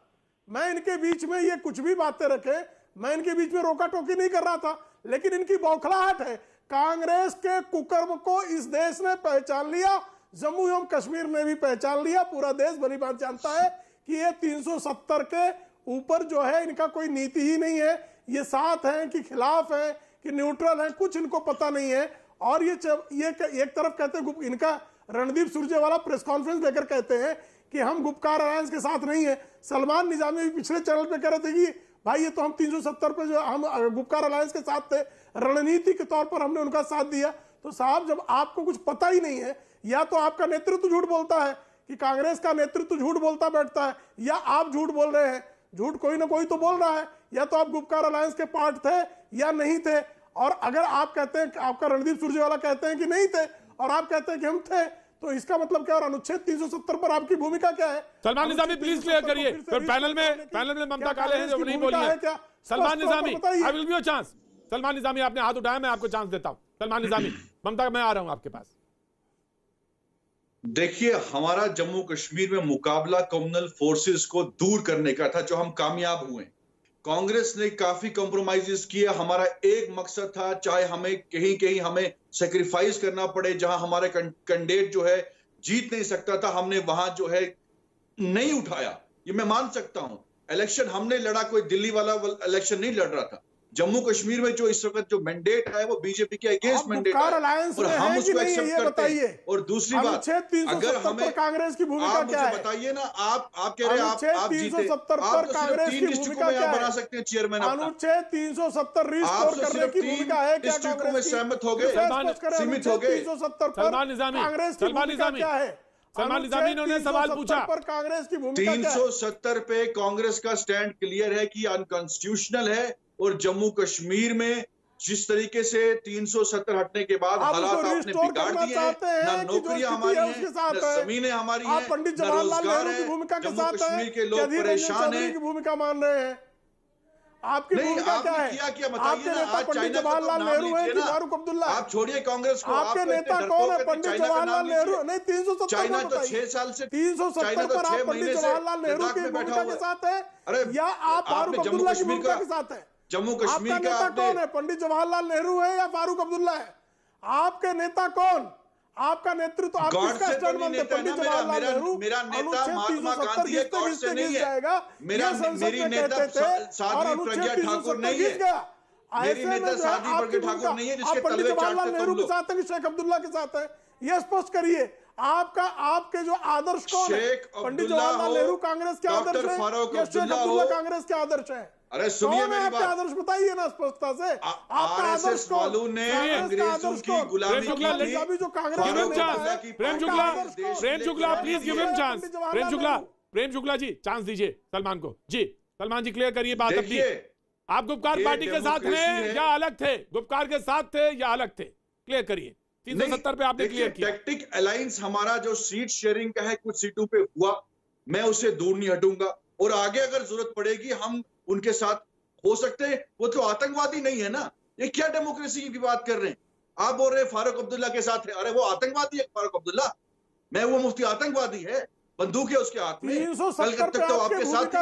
मैं इनके बीच में ये कुछ भी बातें रखे मैं इनके बीच में रोका टोकी नहीं कर रहा था लेकिन इनकी बौखलाहट है कांग्रेस के कुकर्म को इस देश ने पहचान लिया जम्मू एवं कश्मीर ने भी पहचान लिया पूरा देश भली बात जानता है कि ये 370 के ऊपर जो है इनका कोई नीति ही नहीं है ये साथ हैं कि खिलाफ हैं कि न्यूट्रल हैं कुछ इनको पता नहीं है और ये ये एक तरफ कहते हैं इनका रणदीप सुरजेवाला प्रेस कॉन्फ्रेंस लेकर कहते हैं कि हम गुप्कार अलायंस के साथ नहीं है सलमान निजामी भी पिछले चैनल पे कह रहे थे कि भाई ये तो हम 370 पे जो हम गुप्कार अलायंस के साथ थे रणनीति के तौर पर हमने उनका साथ दिया तो साहब जब आपको कुछ पता ही नहीं है या तो आपका नेतृत्व झूठ बोलता है कि कांग्रेस का नेतृत्व झूठ बोलता बैठता है या आप झूठ बोल रहे हैं झूठ कोई ना कोई तो बोल रहा है या तो आप गुप्कार अलायंस के पार्ट थे या नहीं थे और अगर आप कहते हैं आपका रणदीप सुरजेवाला कहते हैं कि नहीं थे और आप कहते हैं कि हम थे तो इसका मतलब क्या और अनुच्छेद 370 पर आपकी भूमिका क्या है सलमान निजामी प्लीज क्लियर करिए फिर पैनल में पैनल में ममता काले हैं जो नहीं बोली है Salman Nizami I will a chance Salman Nizami आपने हाथ उठाया मैं आपको चांस देता हूं सलमान निजामी ममता मैं आ रहा हूं आपके पास देखिए हमारा जम्मू कश्मीर में मुकाबला कम्युनल फोर्सेस को दूर करने का था जो हम कामयाब हुए हैं कांग्रेस ने काफी कॉम्प्रोमाइजेस किया हमारा एक मकसद था चाहे हमें कहीं कहीं हमें सेक्रीफाइस करना पड़े जहां हमारे कैंडिडेट जो है जीत नहीं सकता था हमने वहां जो है नहीं उठाया ये मैं मान सकता हूं इलेक्शन हमने लड़ा कोई दिल्ली वाला इलेक्शन नहीं लड़ रहा था जम्मू कश्मीर में जो इस वक्त जो मैंडेट है वो बीजेपी के अगेंस्ट मैंडेट तो है और हम उसको एक्सेप्ट करते हैं और दूसरी बात अगर हमें कांग्रेस की भूमिका क्या है बताइए ना आप आप कह रहे हैं आप आप जीते आप तो कांग्रेस की भूमिका क्या बना सकते हैं चेयरमैन अनुच्छेद 370 रिस्टोर करने की भूमिका है क्या डिस्ट्रिक्टों में सहमत हो गए सीमित हो गए 370 पर कांग्रेस की भूमिका क्या है सलमान निजामी ने उन्हें सवाल पूछा पर कांग्रेस की भूमिका तीन सौ सत्तर पे कांग्रेस का स्टैंड क्लियर है कि अनकॉन्स्टिट्यूशनल है और जम्मू कश्मीर में जिस तरीके से 370 हटने के बाद हालात आपने बिगाड़ दिए हैं ना नौकरियां हमारी हैं ना जमीनें हमारी हैं पंडित जवाहरलाल नेहरू की भूमिका के साथ कश्मीर के लोग परेशान हैं की भूमिका मान रहे हैं आपकी भूमिका क्या है आपके नेता पंडित तो जवाहरलाल नेहरू है कि फारूक अब्दुल्ला आप छोड़िए कांग्रेस को आपके नेता कौन है पंडित जवाहरलाल नेहरू नहीं तीन सौ सत्तर चाइना तो छह साल से तीन सौ सत्तर तो पर आप पंडित जवाहरलाल नेहरू की भूमिका के साथ है या आप फारूक अब्दुल्ला की भूमिका के साथ है जम्मू कश्मीर का नेता कौन है पंडित जवाहरलाल नेहरू है या फारूक अब्दुल्ला है आपके नेता कौन आपका नेतृत्व आप किसका स्टैंड बनते पंडित जवाहरलाल नेहरू मेरा नेता महात्मा गांधी है कौन से नहीं जाएगा मेरा मेरी नेता कहते प्रज्ञा ठाकुर नहीं है मेरी नेता घिस प्रज्ञा ठाकुर नहीं है जिसके तलवे आप पंडित नेहरू के साथ है शेख अब्दुल्ला के साथ है ये स्पष्ट करिए आपका आपके जो आदर्श कौन है पंडित जवाहरलाल नेहरू कांग्रेस के आदर्श है या शेख अब्दुल्ला कांग्रेस के आदर्श है अरे सुनिए मेरी बात आदर्श बताइए ना स्पष्टता से आपका आदर्श वालों ने अंग्रेजों की गुलामी की अभी जो Congress Prem Shukla Prem Shukla please give him chance Prem Shukla Prem Shukla ji chance दीजिए सलमान को जी सलमान जी क्लियर करिए बात अपनी आप गुप्कार पार्टी के साथ थे या अलग थे गुप्कार के साथ थे या अलग थे क्लियर करिए तीन सौ सत्तर पे आपने क्लियर किया टैक्टिक अलायंस हमारा जो सीट शेयरिंग का है कुछ सीटों पे हुआ मैं उसे दूर नहीं हटूंगा और आगे अगर जरूरत पड़ेगी हम उनके साथ हो सकते हैं वो तो आतंकवादी नहीं है ना ये क्या डेमोक्रेसी की बात कर रहे हैं आप बोल रहे फारूक अब्दुल्ला के साथ है अरे वो आतंकवादी है फारूक अब्दुल्ला मैं वो मुफ्ती आतंकवादी है बंदूक है उसके हाथ में कल तक तो आपके साथ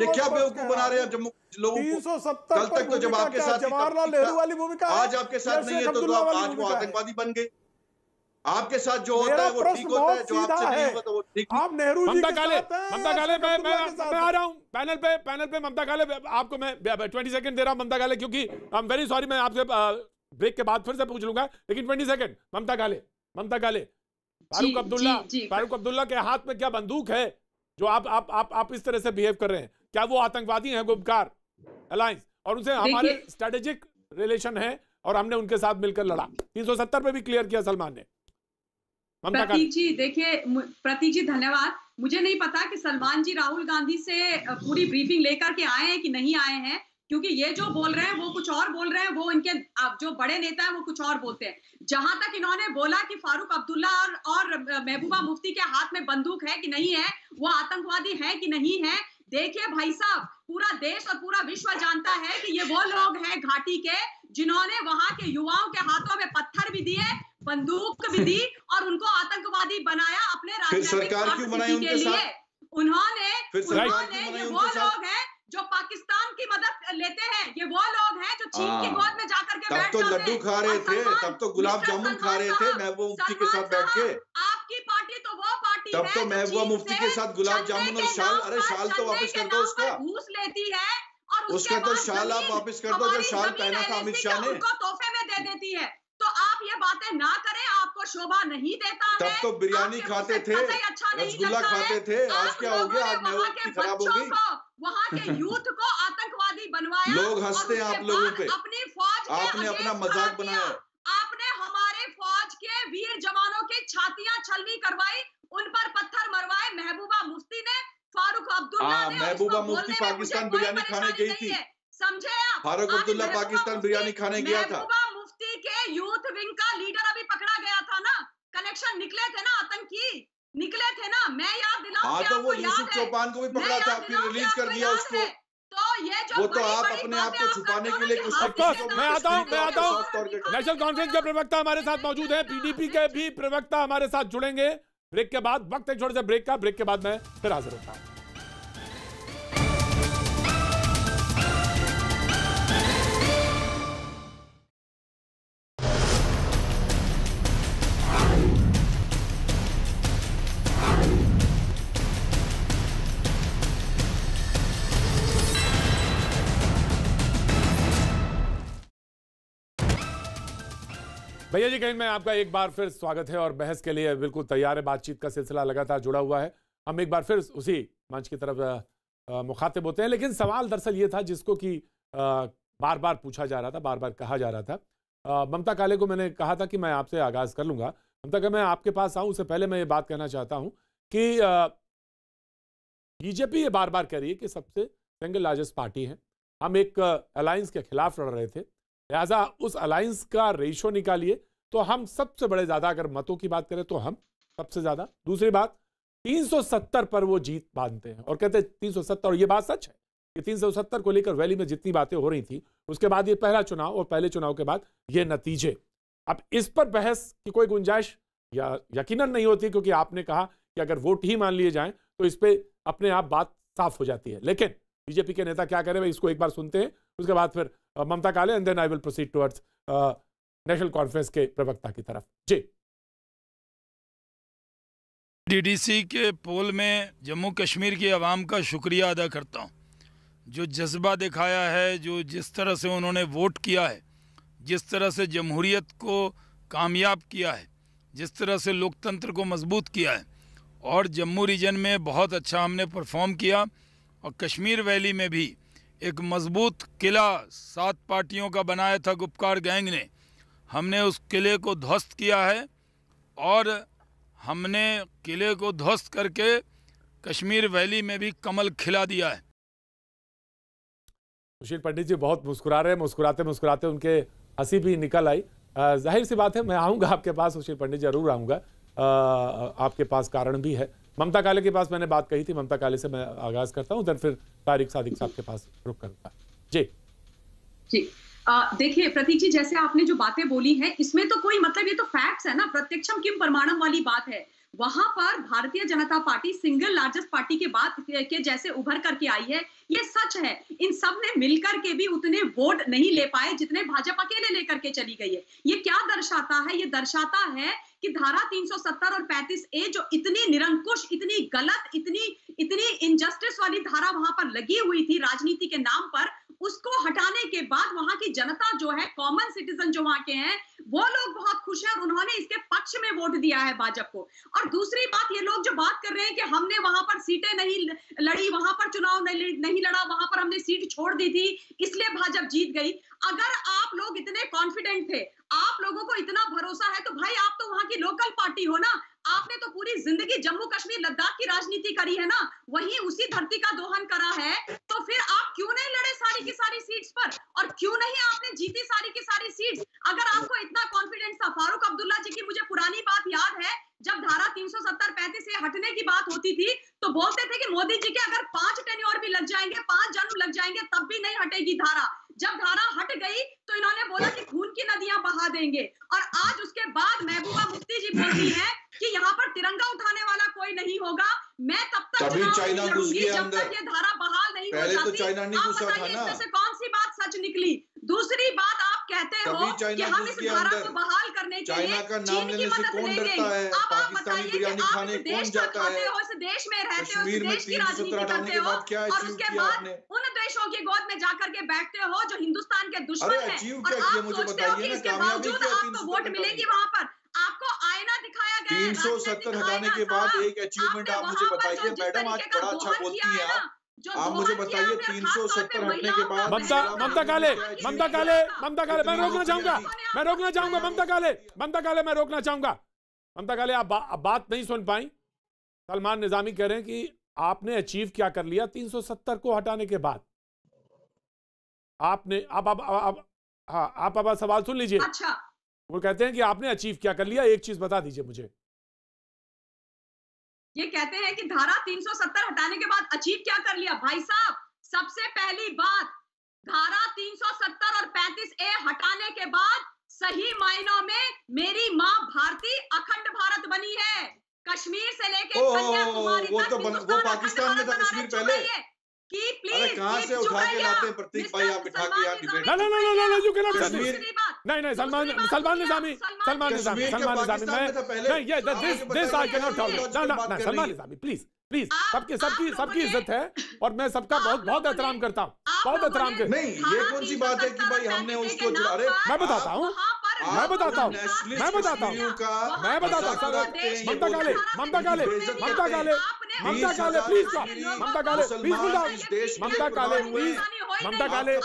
ये क्या बेवकूफ बना रहे हैं जम्मू लोगों को कल तक तो जब आपके साथ जवाहरलाल नेहरू वाली भूमिका आज आपके साथ नहीं है तो, तो आप आज वो आतंकवादी बन गए आपके साथ जो होता है वो ठीक होता है जो आपसे नहीं होता तो वो ठीक आप नेहरू जी ममता काले ममता काले मैं मैं मैं आ रहा हूँ पैनल पे पैनल पे ममता काले आपको मैं ट्वेंटी सेकंड दे रहा हूँ ममता काले क्योंकि आई एम वेरी सॉरी मैं आपसे ब्रेक के बाद फिर से पूछ लूंगा लेकिन ट्वेंटी सेकंड ममता काले ममता काले फारूक अब्दुल्ला फारूक अब्दुल्ला के हाथ में क्या बंदूक है जो आप आप आप आप इस तरह से बिहेव कर रहे हैं क्या वो आतंकवादी हैं गुपकार अलायंस और उनसे हमारे स्ट्रेटेजिक रिलेशन है और हमने उनके साथ मिलकर लड़ा 370 पे भी क्लियर किया सलमान ने प्रतीक जी देखिए प्रतीक जी धन्यवाद मुझे नहीं पता कि सलमान जी राहुल गांधी से पूरी ब्रीफिंग लेकर के आए हैं कि नहीं आए हैं क्योंकि ये जो बोल रहे हैं वो कुछ और बोल रहे हैं वो इनके जो बड़े नेता हैं वो कुछ और बोलते हैं जहां तक इन्होंने बोला कि फारूक अब्दुल्ला और और महबूबा मुफ्ती के हाथ में बंदूक है कि नहीं है वो आतंकवादी है कि नहीं है देखिए भाई साहब पूरा देश और पूरा विश्व जानता है कि ये वो लोग हैं घाटी के जिन्होंने वहां के युवाओं के हाथों में पत्थर भी दिए बंदूक भी दी और उनको आतंकवादी बनाया अपने फिर सरकार क्यों बनाई उनके साथ उन्होंने उन्होंने ये वो लोग हैं जो पाकिस्तान की मदद लेते हैं ये वो लोग हैं जो चीन की हाँ। गोद में जाकर के बैठ तो लड्डू खा रहे थे तब तो गुलाब जामुन खा रहे थे महबूबा मुफ्ती के साथ बैठ के आपकी पार्टी तो वो पार्टी तब तो महबूबा मुफ्ती के साथ गुलाब जामुन और शाल अरे शाल तो वापस कर दो उसका घूस लेती है और उसका तो शाल आप वापस कर दो जो शाल पहना था अमित शाह ने तोहफे में दे देती है आप ये बातें ना करें आपको शोभा नहीं देता तब है। तो बिरयानी खाते थे अच्छा खाते थे आज क्या हो गया आज वहाँ के बच्चों वहाँ के यूथ को आतंकवादी बनवाया लोग हंसते हैं आप लोगों पे अपनी फौज आपने अपना मजाक बनाया आपने हमारे फौज के वीर जवानों की छातियां छलनी करवाई उन पर पत्थर मरवाए महबूबा मुफ्ती ने फारूक अब्दुल्ला हाँ, ने महबूबा मुफ्ती पाकिस्तान बिरयानी खाने गई थी समझे आप फारूक अब्दुल्ला पाकिस्तान बिरयानी खाने गया था मुफ्ती के यूथ विंग का लीडर अभी पकड़ा गया था ना कनेक्शन निकले थे ना आतंकी निकले थे ना मैं याद दिलाऊं हाँ, तो वो यूसुफ चौपान को भी पकड़ा था फिर रिलीज कर दिया उसको तो ये जो वो तो आप अपने आप को छुपाने के लिए मैं आता हूँ मैं आता हूँ नेशनल कॉन्फ्रेंस के प्रवक्ता हमारे साथ मौजूद है पीडीपी हाँ। के भी प्रवक्ता हमारे साथ जुड़ेंगे ब्रेक के बाद वक्त एक छोटे से ब्रेक का ब्रेक के बाद मैं फिर हाजिर होता हूँ भैया जी कहीं मैं आपका एक बार फिर स्वागत है और बहस के लिए बिल्कुल तैयार है बातचीत का सिलसिला लगातार जुड़ा हुआ है हम एक बार फिर उसी मंच की तरफ मुखातिब होते हैं लेकिन सवाल दरअसल ये था जिसको कि बार बार पूछा जा रहा था बार बार कहा जा रहा था ममता काले को मैंने कहा था कि मैं आपसे आगाज़ कर लूँगा ममता का मैं आपके पास आऊँ उससे पहले मैं ये बात कहना चाहता हूँ कि बीजेपी ये बार बार कह रही है कि सबसे सिंगल लार्जेस्ट पार्टी है हम एक अलायंस के खिलाफ लड़ रहे थे लिहाजा उस अलायंस का रेशो निकालिए तो हम सबसे बड़े ज़्यादा अगर मतों की बात करें तो हम सबसे ज़्यादा दूसरी बात 370 पर वो जीत बांधते हैं और कहते हैं 370 और ये बात सच है कि 370 को लेकर वैली में जितनी बातें हो रही थी उसके बाद ये पहला चुनाव और पहले चुनाव के बाद ये नतीजे अब इस पर बहस की कोई गुंजाइश या यकीनन नहीं होती क्योंकि आपने कहा कि अगर वोट ही मान लिए जाए तो इस पर अपने आप बात साफ हो जाती है लेकिन बीजेपी के नेता क्या करें भाई इसको एक बार सुनते हैं उसके बाद फिर Mamata Kale and then I will proceed towards national conference के प्रवक्ता की तरफ जी डीडीसी के पोल में जम्मू कश्मीर की आवाम का शुक्रिया अदा करता हूँ जो जज्बा दिखाया है जो जिस तरह से उन्होंने वोट किया है जिस तरह से जमहूरीत को कामयाब किया है जिस तरह से लोकतंत्र को मजबूत किया है और जम्मू रीजन में बहुत अच्छा हमने परफॉर्म किया और कश्मीर वैली में भी एक मजबूत किला सात पार्टियों का बनाया था गुप्कार गैंग ने हमने उस किले को ध्वस्त किया है और हमने किले को ध्वस्त करके कश्मीर वैली में भी कमल खिला दिया है सुशील पंडित जी बहुत मुस्कुरा रहे मुस्कुराते मुस्कुराते उनके हंसी भी निकल आई जाहिर सी बात है मैं आऊँगा आपके पास सुशील पंडित जरूर आऊँगा आपके पास कारण भी है ममता काले के पास मैंने बात कही थी ममता काले से मैं आगाज करता हूँ फिर तारिक सादिक साहब के पास रुक करूंगा जी जी देखिए प्रतीक जी जैसे आपने जो बातें बोली हैं इसमें तो कोई मतलब ये तो फैक्ट्स है ना प्रत्यक्षम किम परमाणम वाली बात है वहां पर भारतीय जनता पार्टी सिंगल लार्जेस्ट पार्टी के बाद के जैसे उभर करके आई है ये सच है इन सब ने मिलकर के भी उतने वोट नहीं ले पाए जितने भाजपा अकेले लेकर के चली गई है ये क्या दर्शाता है ये दर्शाता है कि धारा 370 और 35 ए जो इतनी निरंकुश इतनी गलत इतनी इतनी इनजस्टिस वाली धारा वहां पर लगी हुई थी राजनीति के नाम पर उसको हटाने के बाद वहां की जनता जो है कॉमन सिटीजन जो वहां के हैं वो लोग बहुत खुश हैं और उन्होंने इसके पक्ष में वोट दिया है भाजपा को और दूसरी बात ये लोग जो बात कर रहे हैं कि हमने वहां पर सीटें नहीं लड़ी वहां पर चुनाव नहीं लड़ा वहां पर हमने सीट छोड़ दी थी इसलिए भाजपा जीत गई अगर आप लोग इतने कॉन्फिडेंट थे आप लोगों को इतना भरोसा है तो भाई आप तो वहां की लोकल पार्टी हो ना आपने तो पूरी जिंदगी जम्मू कश्मीर लद्दाख की राजनीति करी है ना वही उसी धरती का दोहन करा है का नाम लेने से कौन डरता है पाकिस्तानी बिरयानी खाने कौन जाता है देश में रहते कश्मीर में तीन सत्रह हटाने के बाद क्या अचीव किया आपने उन देशों की गोद में जाकर के बैठते हो जो हिंदुस्तान के दुश्मन है अचीव क्या किया मुझे बताइए ना कामयाबी क्या आपको वोट मिलेगी वहाँ पर आपको आईना दिखाया गया तीन सौ सत्तर हटाने के बाद हाँ, एक अचीवमेंट आप मुझे बताइए मैडम आज बड़ा अच्छा बोलती है आप आप मुझे बताइए तीन सौ सत्तर हटने के बाद ममता ममता काले ममता काले ममता काले मैं रोकना चाहूंगा मैं रोकना चाहूंगा ममता काले ममता काले मैं रोकना चाहूंगा ममता काले आप बात नहीं सुन पाई सलमान निजामी कह रहे हैं कि आपने अचीव क्या कर लिया 370 को हटाने के बाद आपने आप आप आप हाँ आप अब सवाल सुन लीजिए अच्छा वो कहते हैं कि आपने अचीव क्या कर लिया एक चीज बता दीजिए मुझे ये कहते हैं कि धारा 370 हटाने के बाद अचीव क्या कर लिया भाई साहब सबसे पहली बात धारा 370 और 35 ए हटाने के बाद सही मायनों में मेरी माँ भारती अखंड भारत बनी है कश्मीर से लेके कन्याकुमारी तक तो हिंदुस्तान अखंड भारत बना रहे चुप कि प्लीज कहां से उठा के लाते हैं प्रतीक भाई आप बिठा के यहां डिबेट ना ना ना ना यू कैन नॉट कश्मीर नहीं नहीं सलमान सलमान निजामी सलमान निजामी सलमान निजामी मैं तो नहीं ये this this I can not tolerate ना ना सलमान निजामी प्लीज प्लीज सबकी सबकी सबकी इज्जत है और मैं सबका बहुत बहुत एहतराम करता हूँ बहुत एहतराम करता नहीं ये कौन सी बात है कि भाई हमने उसको मैं बताता हूँ तो मैं बताता हूँ मैं बताता हूँ मैं बताता हूँ ममता काले ममता काले ममता काले ममता काले प्लीज ममता काले प्लीज बुला ममता काले प्लीज ममता काले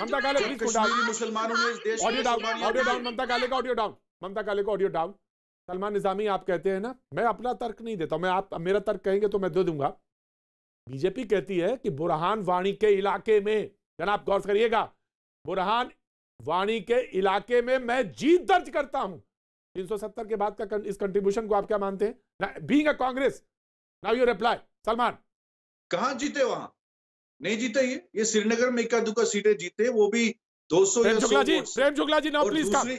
ममता काले प्लीज बुला मुसलमानों ने audio down audio down Mamata Kale का ऑडियो डाउन ममता काले का ऑडियो डाउन सलमान निजामी आप कहते हैं ना मैं अपना तर्क नहीं देता मैं आप मेरा तर्क कहेंगे तो मैं दे दूंगा बीजेपी कहती है कि बुरहान वाणी के इलाके में जनाब गौर करिएगा बुरहान वाणी के इलाके में मैं जीत दर्ज करता हूं 370 के बाद का इस कंट्रीब्यूशन को आप क्या मानते हैं being a Congress now you reply Salman कहा जीते वहां नहीं जीते ये ये श्रीनगर में इक्का दुक्का सीटें जीते वो भी 200 Prem Shukla ji Prem Shukla ji now please come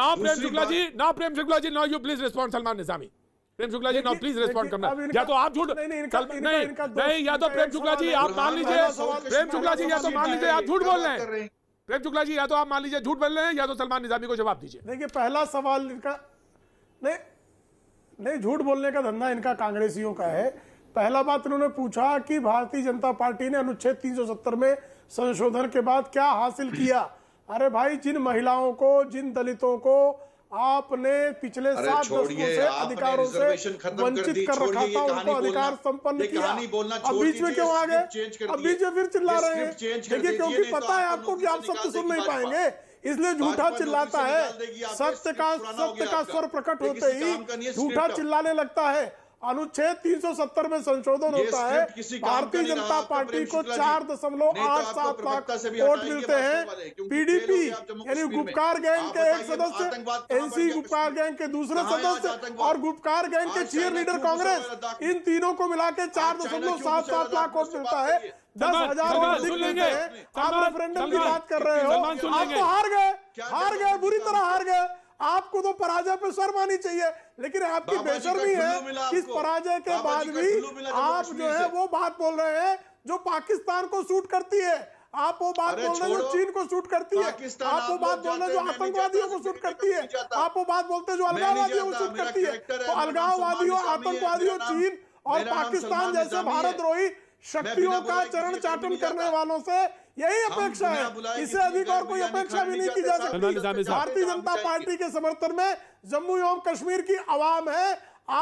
now Prem Shukla ji now Prem Shukla ji now you please respond Salman Nizami Prem Shukla ji now please respond करना या तो आप झूठ नहीं नहीं या तो प्रेम शुक्ला जी आप मान लीजिए प्रेम शुक्ला जी या तो मान लीजिए आप झूठ बोल रहे हैं प्रेम शुक्ला जी या तो आप मान लीजिए झूठ बोल रहे हैं या तो सलमान निजामी को जवाब दीजिए देखिए पहला सवाल इनका नहीं नहीं झूठ बोलने का धंधा इनका कांग्रेसियों का है पहला बात इन्होंने पूछा कि भारतीय जनता पार्टी ने अनुच्छेद 370 में संशोधन के बाद क्या हासिल किया अरे भाई जिन महिलाओं को जिन दलितों को आपने पिछले सात दशकों से अधिकारों से वंचित कर रखा था उनको अधिकार संपन्न किया अब बीच में क्यों आ गए अब बीच में फिर चिल्ला रहे हैं देखिए क्योंकि तो पता है आपको कि आप सबको तो सुन नहीं पाएंगे इसलिए झूठा चिल्लाता है सत्य का सत्य का स्वर प्रकट होते ही झूठा चिल्लाने लगता है अनुच्छेद 370 में संशोधन होता है भारतीय जनता पार्टी को चार दशमलव तो आठ सात लाख वोट मिलते हैं पीडीपी यानी गुप्कार गैंग के एक सदस्य एनसी गुप्कार गैंग के दूसरे सदस्य और गुप्कार गैंग के चीयर लीडर कांग्रेस इन तीनों को मिला के चार दशमलव सात सात लाख वोट मिलता है दस हजार वोट लेंगे आप रेफरेंडम की बात कर रहे हो आप तो हार गए हार गए बुरी तरह हार गए आपको तो पराजय पे शर्म आनी चाहिए लेकिन आपकी बेशर्मी है इस पराजय के बाद भी आप जो है वो बात बोल रहे हैं जो पाकिस्तान को सूट करती है आप वो बात बोल रहे जो चीन को सूट करती है आप वो बात बोल रहे जो आतंकवादियों को सूट करती है आप वो बात बोलते जो अलगाववादियों को सूट करती है तो अलगाववादियों आतंकवादियों चीन और पाकिस्तान जैसे भारत रोही शक्तियों का चरण चाटन करने वालों से यही अपेक्षा है इससे अधिक और कोई अपेक्षा भी नहीं की जा सकती भारतीय जनता पार्टी के समर्थन में जम्मू एवं कश्मीर की आवाम है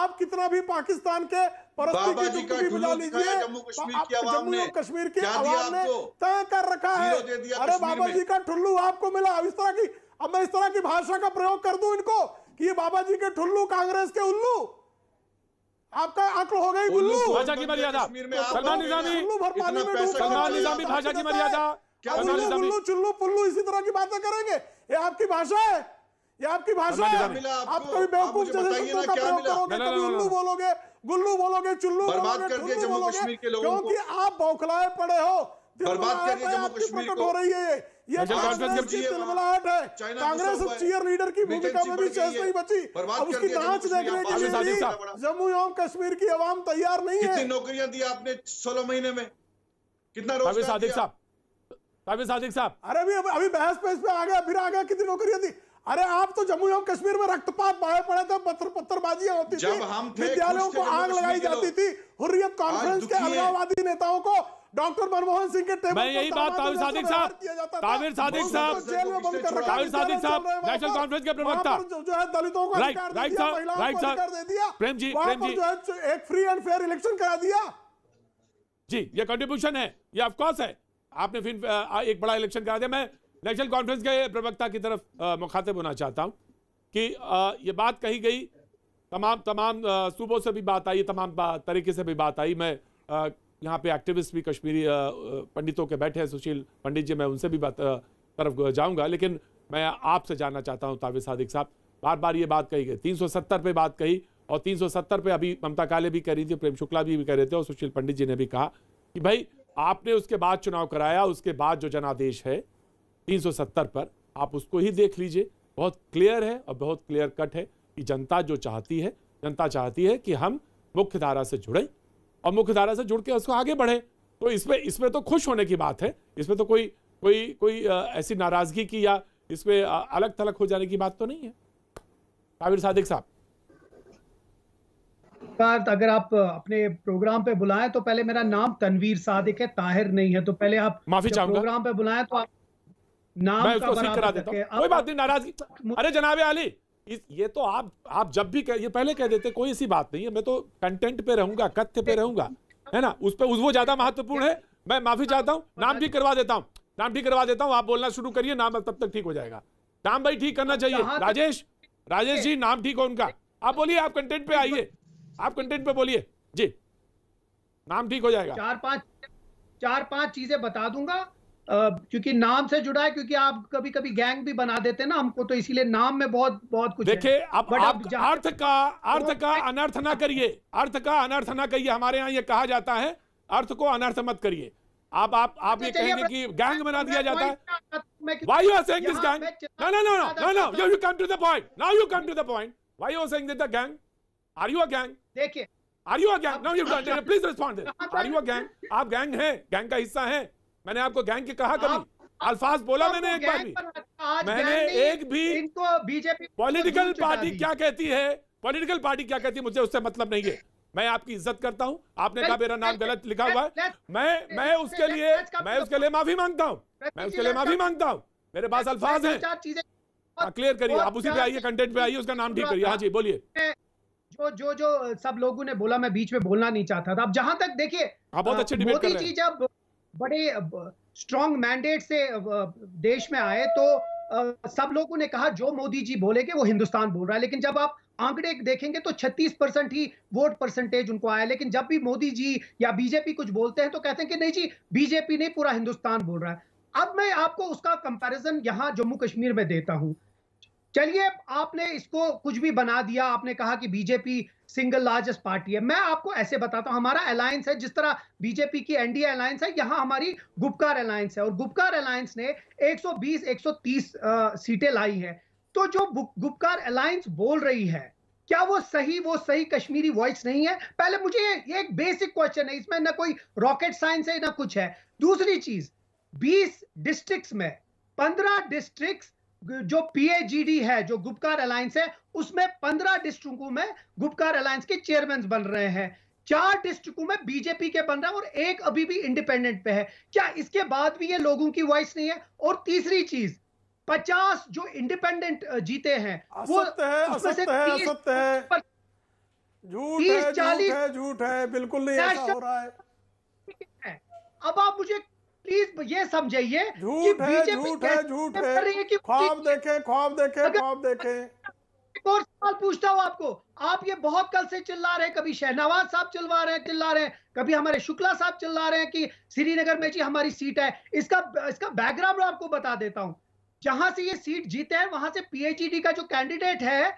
आप कितना भी पाकिस्तान के परस्ती की दुख भी बुला लीजिए जम्मू एवं कश्मीर की आवाम ने तय कर रखा है अरे बाबा जी का ठुल्लू आपको मिला इस तरह की अब मैं इस तरह की भाषा का प्रयोग कर दूं इनको कि ये बाबा जी के ठुल्लू कांग्रेस के उल्लू आपका आंकड़ हो गई गुल्लू भाषा की मर्यादा सलमान निजामी सलमान निजामी भाषा की मर्यादा गुल्लू चुल्लू पुल्लू इसी तरह की बातें करेंगे ये आपकी भाषा है ये आपकी भाषा है आप कभी बेवकूफ जैसे शब्दों का प्रयोग करोगे कभी उल्लू बोलोगे गुल्लू बोलोगे चुल्लू बोलोगे क्योंकि आप बौखलाए पड़े हो बर्बाद जम्मू कश्मीर को हो रही है ये कांग्रेस चीयर लीडर की भूमिका में भी चेस नहीं बची अब उसकी जांच देखने के लिए जम्मू एवं कश्मीर की आवाम तैयार नहीं है नौकरियां दी आपने सोलह महीने में कितना सादिक साहब ताबिर साहब अरे अभी अभी बहस पे इस पे आ गया फिर आ गया कितनी नौकरियां थी अरे आप तो जम्मू एवं कश्मीर में रक्तपात बाहर पड़े थे पत्थर पत्थरबाजियां होती थी विद्यालयों को तो आग लगाई जाती थी हुर्रियत कॉन्फ्रेंस के अलगावादी नेताओं को डॉक्टर मनमोहन सिंह के टेबल मैं यही बात ताविर सादिक साहब ताविर सादिक साहब जेल ताविर सादिक साहब नेशनल कॉन्फ्रेंस के प्रवक्ता जो है दलितों को राइट राइट साहब राइट साहब कर दे दिया प्रेम जी प्रेम जी जो है एक फ्री एंड फेयर इलेक्शन करा दिया जी ये कंट्रीब्यूशन है ये ऑफ कोर्स है आपने फिर एक बड़ा इलेक्शन करा दिया मैं नेशनल कॉन्फ्रेंस के प्रवक्ता की तरफ मुखातिब होना चाहता हूँ कि ये बात कही गई तमाम तमाम सूबों से भी बात आई तमाम तरीके से भी बात आई मैं यहाँ पे एक्टिविस्ट भी कश्मीरी पंडितों के बैठे हैं सुशील पंडित जी मैं उनसे भी बात तरफ जाऊँगा लेकिन मैं आपसे जानना चाहता हूँ ताबिर सादिक साहब बार बार ये बात कही गई 370 पे बात कही और 370 पे अभी ममता काले भी कह रही थी प्रेम शुक्ला भी, भी कह रहे थे और सुशील पंडित जी ने भी कहा कि भाई आपने उसके बाद चुनाव कराया उसके बाद जो जनादेश है तीन पर आप उसको ही देख लीजिए बहुत क्लियर है और बहुत क्लियर कट है कि जनता जो चाहती है जनता चाहती है कि हम मुख्य धारा से जुड़ें और मुख्यधारा से जुड़ के उसको आगे बढ़े तो इसमें इसमें तो खुश होने की बात है इसमें तो कोई कोई कोई ऐसी नाराजगी की या इसमें अलग थलग हो जाने की बात तो नहीं है काबिर सादिक साहब अगर आप अपने प्रोग्राम पे बुलाएं तो पहले मेरा नाम तनवीर सादिक है ताहिर नहीं है तो पहले आप माफी चाहूंगा प्रोग्राम पे बुलाएं तो आप नाम मैं उसको करा देता हूं कोई बात नहीं नाराजगी अरे जनाबे आली इस ये तो आप आप जब भी कह, ये पहले कह देते कोई ऐसी बात नहीं है मैं तो कंटेंट पे रहूंगा कथ्य पे रहूंगा है ना उस पर वो ज्यादा महत्वपूर्ण है मैं माफी चाहता हूँ नाम ठीक करवा देता हूँ नाम ठीक करवा देता हूँ आप बोलना शुरू करिए नाम तब तक ठीक हो जाएगा नाम भाई ठीक करना चाहिए राजेश राजेश जी नाम ठीक हो उनका आप बोलिए आप कंटेंट पे आइए आप कंटेंट पे बोलिए जी नाम ठीक हो जाएगा चार पांच चार पांच चीजें बता दूंगा क्योंकि नाम से जुड़ा है क्योंकि आप कभी कभी गैंग भी बना देते ना हमको तो इसीलिए नाम में बहुत बहुत कुछ देखिए आप, आप अर्थ का अर्थ तो का अनर्थ ना करिए अर्थ का अनर्थ ना करिए हमारे यहाँ ये कहा जाता है अर्थ को अनर्थ मत करिए आप आप आप अच्छा, ये कहेंगे कि गैंग बना दिया जाता है why you are saying this gang no no no no no you you come to the point now you come to the point why you are saying that the gang are you a gang देखिए are you a gang now you please respond are you a gang आप gang हैं gang का हिस्सा हैं मैंने आपको gang के कहा कभी अल्फाज बोला मैंने एक बार भी मैंने एक भी इनको बीजेपी पॉलिटिकल पार्टी क्या कहती है पॉलिटिकल पार्टी क्या कहती है मुझे उससे मतलब नहीं है मैं आपकी इज्जत करता हूं आपने कहा मेरा नाम गलत लिखा हुआ है मैं मैं मतलब उसके लिए मैं उसके लिए माफी मांगता हूं मैं उसके लिए माफी मांगता हूं मेरे पास अल्फाज हैं क्लियर हाँ, करिए आप उसी पे आइए कंटेंट पे आइए उसका नाम ठीक करिए हाँ जी बोलिए जो जो जो सब लोगों ने बोला मैं बीच में बोलना नहीं चाहता था अब जहां तक देखिए हाँ, मोदी जी जब बड़े स्ट्रॉन्ग मैंडेट से देश में आए तो सब लोगों ने कहा जो मोदी जी बोलेंगे वो हिंदुस्तान बोल रहा है लेकिन जब आप आंकड़े देखेंगे तो 36 परसेंट ही वोट परसेंटेज उनको आया लेकिन जब भी मोदी जी या बीजेपी कुछ बोलते हैं तो कहते हैं कि नहीं जी बीजेपी नहीं पूरा हिंदुस्तान बोल रहा है अब मैं आपको उसका कंपैरिजन यहाँ जम्मू कश्मीर में देता हूं चलिए आपने इसको कुछ भी बना दिया आपने कहा कि बीजेपी सिंगल लार्जेस्ट पार्टी है मैं आपको ऐसे बताता हूं हमारा अलायंस है जिस तरह बीजेपी की एनडीए अलायंस है यहां हमारी गुपकार अलायंस है और गुपकार अलायंस ने 120 130 सीटें लाई हैं तो जो गुपकार अलायंस बोल रही है क्या वो सही वो सही कश्मीरी वॉइस नहीं है पहले मुझे ये एक बेसिक क्वेश्चन है इसमें ना कोई रॉकेट साइंस है ना कुछ है दूसरी चीज 20 डिस्ट्रिक्ट्स में 15 डिस्ट्रिक्ट्स जो पीएजीडी है जो गुप्कार अलायंस है उसमें पंद्रह डिस्ट्रिक्टों में गुप्कार अलायंस के चेयरमैन बन रहे हैं चार डिस्ट्रिक्टों में बीजेपी के बन रहे हैं और एक अभी भी इंडिपेंडेंट पे है क्या इसके बाद भी ये लोगों की वॉइस नहीं है और तीसरी चीज पचास जो इंडिपेंडेंट जीते हैं वो है, है, झूठ है झूठ है बिल्कुल नहीं ऐसा हो रहा है अब आप मुझे प्लीज ये समझाइए झूठ है झूठ है झूठ है ख्वाब देखें ख्वाब देखें ख्वाब देखें एक और सवाल पूछता हूँ आपको आप ये बहुत कल से चिल्ला रहे हैं कभी शहनवाज साहब चिल्ला रहे हैं चिल्ला रहे हैं कभी हमारे शुक्ला साहब चिल्ला रहे हैं कि श्रीनगर में जी हमारी सीट है इसका इसका बैकग्राउंड आपको बता देता हूं जहां से ये सीट जीते हैं वहां से पीएचईडी e का जो कैंडिडेट है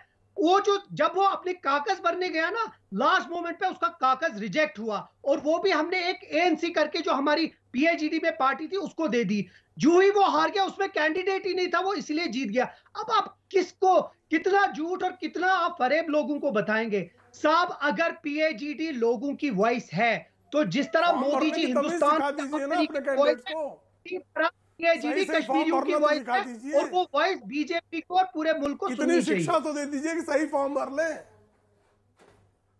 वो जो जब वो अपने कागज भरने गया ना लास्ट मोमेंट पे उसका कागज रिजेक्ट हुआ और वो भी हमने एक एएनसी करके जो हमारी पीएचडी में पार्टी थी उसको दे दी जो ही वो हार गया उसमें कैंडिडेट ही नहीं था वो इसलिए जीत गया अब आप किसको कितना झूठ और कितना आप फरेब लोगों को बताएंगे साहब अगर पीएचडी लोगों की वॉइस है तो जिस तरह मोदी जी हिंदुस्तान की वॉइस है तो और वो वॉइस बीजेपी को और पूरे मुल्क को सुननी चाहिए शिक्षा तो दे दीजिए कि सही फॉर्म भर ले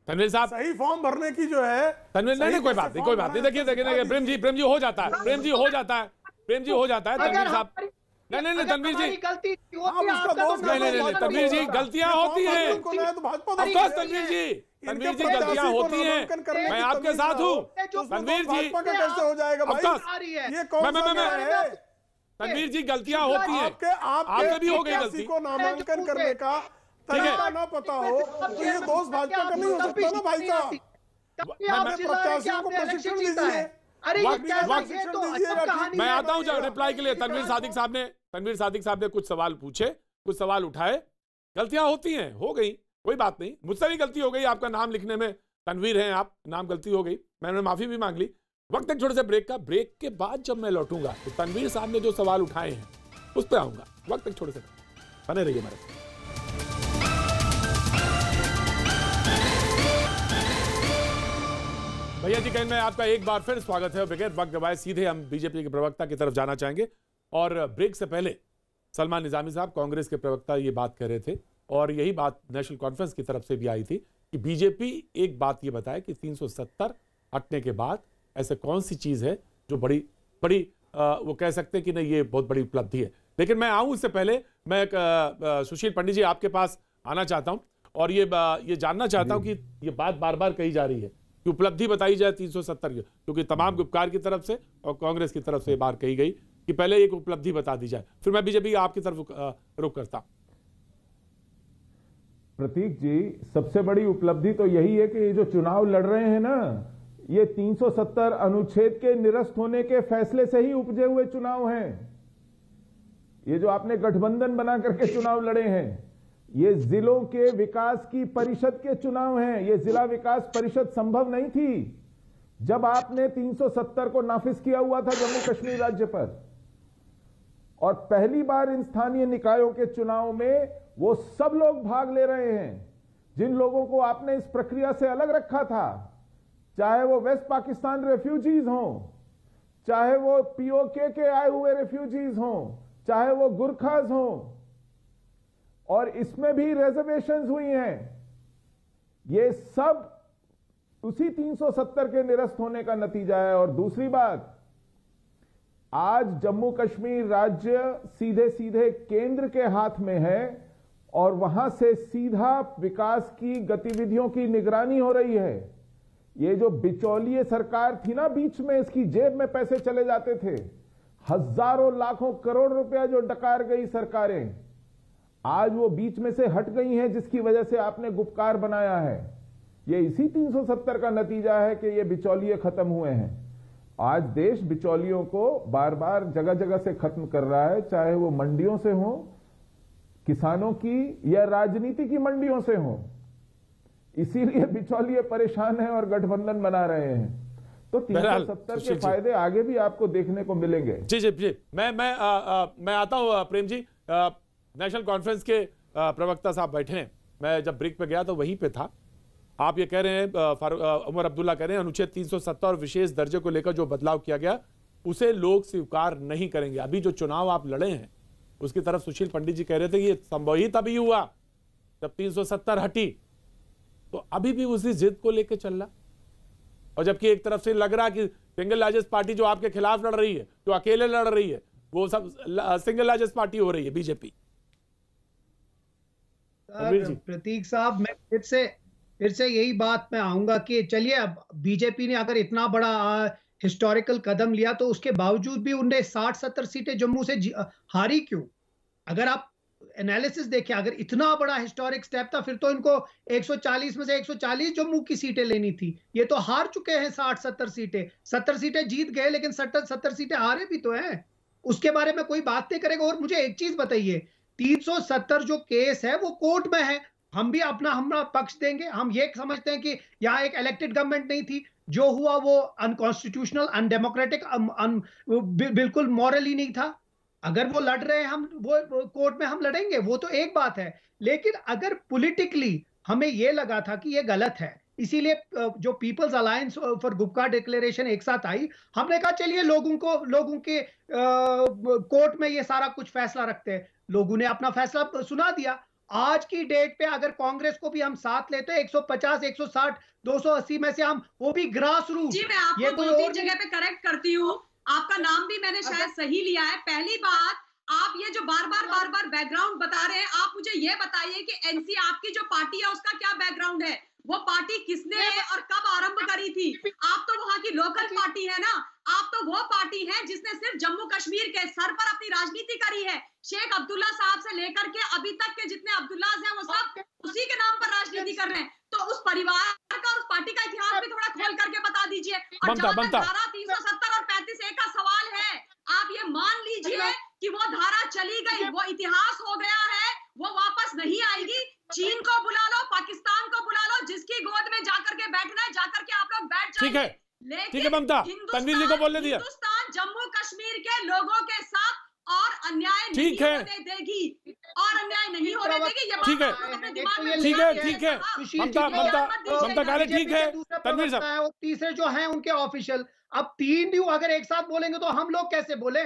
तनवीर साहब सही फॉर्म भरने की जो है तनवीर नहीं कोई बात नहीं कोई बात नहीं देखिए देखिए प्रेम जी प्रेम जी हो जाता है प्रेम जी हो जाता है प्रेम जी हो जाता है तनवीर साहब नहीं नहीं तनवीर जी नहीं नहीं नहीं तनवीर जी तो गलतियां होती है तनवीर जी तनवीर जी गलतियां होती है मैं आपके साथ हूँ तनवीर जी कैसे हो जाएगा तनवीर जी गलतियां होती है आपके भी हो गई गलती को नामांकन तो करने का ना पता हो तो ये दोष भाजपा का नहीं हो सकता ना भाई साहब प्रत्याशियों को तो प्रशिक्षण दीजिए अच्छा मैं आता हूँ रिप्लाई के लिए तनवीर सादिक साहब ने तनवीर सादिक साहब ने कुछ सवाल पूछे कुछ सवाल उठाए गलतियां होती हैं हो गई कोई बात नहीं मुझसे भी गलती हो गई आपका नाम लिखने में तनवीर हैं आप नाम गलती हो गई मैंने माफी भी मांग ली वक्त एक छोटे से ब्रेक का ब्रेक के बाद जब मैं लौटूंगा तो तनवीर साहब ने जो सवाल उठाए हैं उस पर आऊंगा वक्त एक छोटे से बने रहिए साथ भैया जी कहीं में आपका एक बार फिर स्वागत है बगैर वक्त दबाए सीधे हम बीजेपी के प्रवक्ता की तरफ जाना चाहेंगे और ब्रेक से पहले सलमान निजामी साहब कांग्रेस के प्रवक्ता ये बात कर रहे थे और यही बात नेशनल कॉन्फ्रेंस की तरफ से भी आई थी कि बीजेपी एक बात ये बताए कि 370 हटने के बाद ऐसे कौन सी चीज़ है जो बड़ी बड़ी आ, वो कह सकते हैं कि नहीं ये बहुत बड़ी उपलब्धि है लेकिन मैं आऊँ उससे पहले मैं एक, आ, सुशील पंडित जी आपके पास आना चाहता हूँ और ये आ, ये जानना चाहता हूँ कि ये बात बार बार कही जा रही है की उपलब्धि बताई जाए तीन सौ सत्तर की क्योंकि तमाम हम्म। गुप्कार की तरफ से और कांग्रेस की तरफ से ये बार कही गई कि पहले एक उपलब्धि बता दी जाए फिर मैं बीजेपी आपकी तरफ रुख करता प्रतीक जी सबसे बड़ी उपलब्धि तो यही है कि ये जो चुनाव लड़ रहे हैं ना ये 370 अनुच्छेद के निरस्त होने के फैसले से ही उपजे हुए चुनाव हैं ये जो आपने गठबंधन बना करके चुनाव लड़े हैं ये जिलों के विकास की परिषद के चुनाव हैं ये जिला विकास परिषद संभव नहीं थी जब आपने 370 को नाफिज किया हुआ था जम्मू कश्मीर राज्य पर और पहली बार इन स्थानीय निकायों के चुनाव में वो सब लोग भाग ले रहे हैं जिन लोगों को आपने इस प्रक्रिया से अलग रखा था चाहे वो वेस्ट पाकिस्तान रेफ्यूजीज हों चाहे वो पीओके के आए हुए रेफ्यूजीज हों चाहे वो गुरखाज हों और इसमें भी रिजर्वेशन हुई हैं ये सब उसी 370 के निरस्त होने का नतीजा है और दूसरी बात आज जम्मू कश्मीर राज्य सीधे सीधे केंद्र के हाथ में है और वहां से सीधा विकास की गतिविधियों की निगरानी हो रही है ये जो बिचौलिए सरकार थी ना बीच में इसकी जेब में पैसे चले जाते थे हजारों लाखों करोड़ रुपया जो डकार गई सरकारें आज वो बीच में से हट गई हैं जिसकी वजह से आपने गुपकार बनाया है ये इसी 370 का नतीजा है कि ये बिचौलिए खत्म हुए हैं आज देश बिचौलियों को बार बार जगह जगह से खत्म कर रहा है चाहे वो मंडियों से हो किसानों की या राजनीति की मंडियों से हो इसीलिए बिचौलिए परेशान हैं और गठबंधन बना रहे हैं तो तीन सत्तर के फायदे आगे भी आपको देखने को मिलेंगे जी जी जी मैं मैं आ, आ, मैं आता हूं प्रेम जी आ, नेशनल कॉन्फ्रेंस के प्रवक्ता साहब बैठे हैं मैं जब ब्रेक पे गया तो वहीं पे था आप ये कह रहे हैं उमर अब्दुल्ला कह रहे हैं अनुच्छेद तीन और विशेष दर्जे को लेकर जो बदलाव किया गया उसे लोग स्वीकार नहीं करेंगे अभी जो चुनाव आप लड़े हैं उसकी तरफ सुशील पंडित जी कह रहे थे कि ये संभव ही तभी हुआ जब 370 हटी तो अभी भी उसी जिद को लेकर चल रहा और जबकि एक तरफ से लग रहा कि सिंगल लार्जेस्ट पार्टी जो आपके खिलाफ लड़ रही है जो अकेले लड़ रही है वो सब सिंगल लार्जेस्ट पार्टी हो रही है बीजेपी प्रतीक साहब मैं फिर से फिर से यही बात मैं आऊंगा कि चलिए अब बीजेपी ने अगर इतना बड़ा हिस्टोरिकल कदम लिया तो उसके बावजूद भी उनने साठ सत्तर सीटें जम्मू से हारी क्यों अगर आप एनालिसिस देखें अगर इतना बड़ा हिस्टोरिक स्टेप था फिर तो इनको 140 में से 140 जम्मू की सीटें लेनी थी ये तो हार चुके हैं साठ सत्तर सीटें सत्तर सीटें जीत गए लेकिन सत्तर सत्तर सीटें हारे भी तो हैं उसके बारे में कोई बात नहीं करेगा और मुझे एक चीज बताइए 370 जो केस है वो कोर्ट में है हम भी अपना हमारा पक्ष देंगे हम ये समझते हैं कि यहाँ एक इलेक्टेड गवर्नमेंट नहीं थी जो हुआ वो अनकॉन्स्टिट्यूशनल um, um, अनडेमोक्रेटिक बिल्कुल मॉरल ही नहीं था अगर वो लड़ रहे हैं हम वो कोर्ट में हम लड़ेंगे वो तो एक बात है लेकिन अगर पॉलिटिकली हमें ये लगा था कि ये गलत है इसीलिए जो people's alliance for Gupkar declaration एक साथ आई हमने कहा चलिए लोगों को लोगों के कोर्ट में ये सारा कुछ फैसला रखते हैं लोगों ने अपना फैसला सुना दिया आज की डेट पे अगर कांग्रेस को भी हम साथ लेते हैं 150, 160, 280 में से हम वो भी ग्रास रूट जी मैं आपको दो तीन जगह पे करेक्ट करती हूँ आपका नाम भी मैंने शायद सही लिया है पहली बात आप ये जो बार बार बार बार बैकग्राउंड बता रहे हैं आप मुझे ये बताइए कि एनसी आपकी जो पार्टी है उसका क्या बैकग्राउंड है वो पार्टी किसने और कब आरंभ करी थी आप तो वहां की लोकल पार्टी है ना आप तो वो पार्टी है जिसने सिर्फ जम्मू कश्मीर के सर पर अपनी राजनीति करी है शेख अब्दुल्ला साहब से लेकर के अभी तक के जितने अब्दुल्लाज हैं वो सब उसी के नाम पर राजनीति कर रहे हैं तो उस परिवार का और उस पार्टी का इतिहास भी थोड़ा खोल करके बता दीजिए धारा तीन सौ सत्तर और पैंतीस ए का सवाल है आप ये मान लीजिए कि वो धारा चली गई वो इतिहास हो गया है वो वापस नहीं आएगी चीन को बुला लो पाकिस्तान को बुला लो जिसकी गोद में जाकर के बैठना है जाकर के आप लोग बैठ जाए ठीक है ममता तनवीर जी को बोलने दिया हिंदुस्तान जम्मू कश्मीर के लोगों के साथ और अन्याय ठीक है देगी और अन्याय नहीं होने देगी ठीक है तो ठीक है ठीक है ममता ममता ममता काले ठीक है तनवीर साहब तीसरे जो हैं उनके ऑफिशियल अब तीन भी अगर एक साथ बोलेंगे तो हम लोग कैसे बोले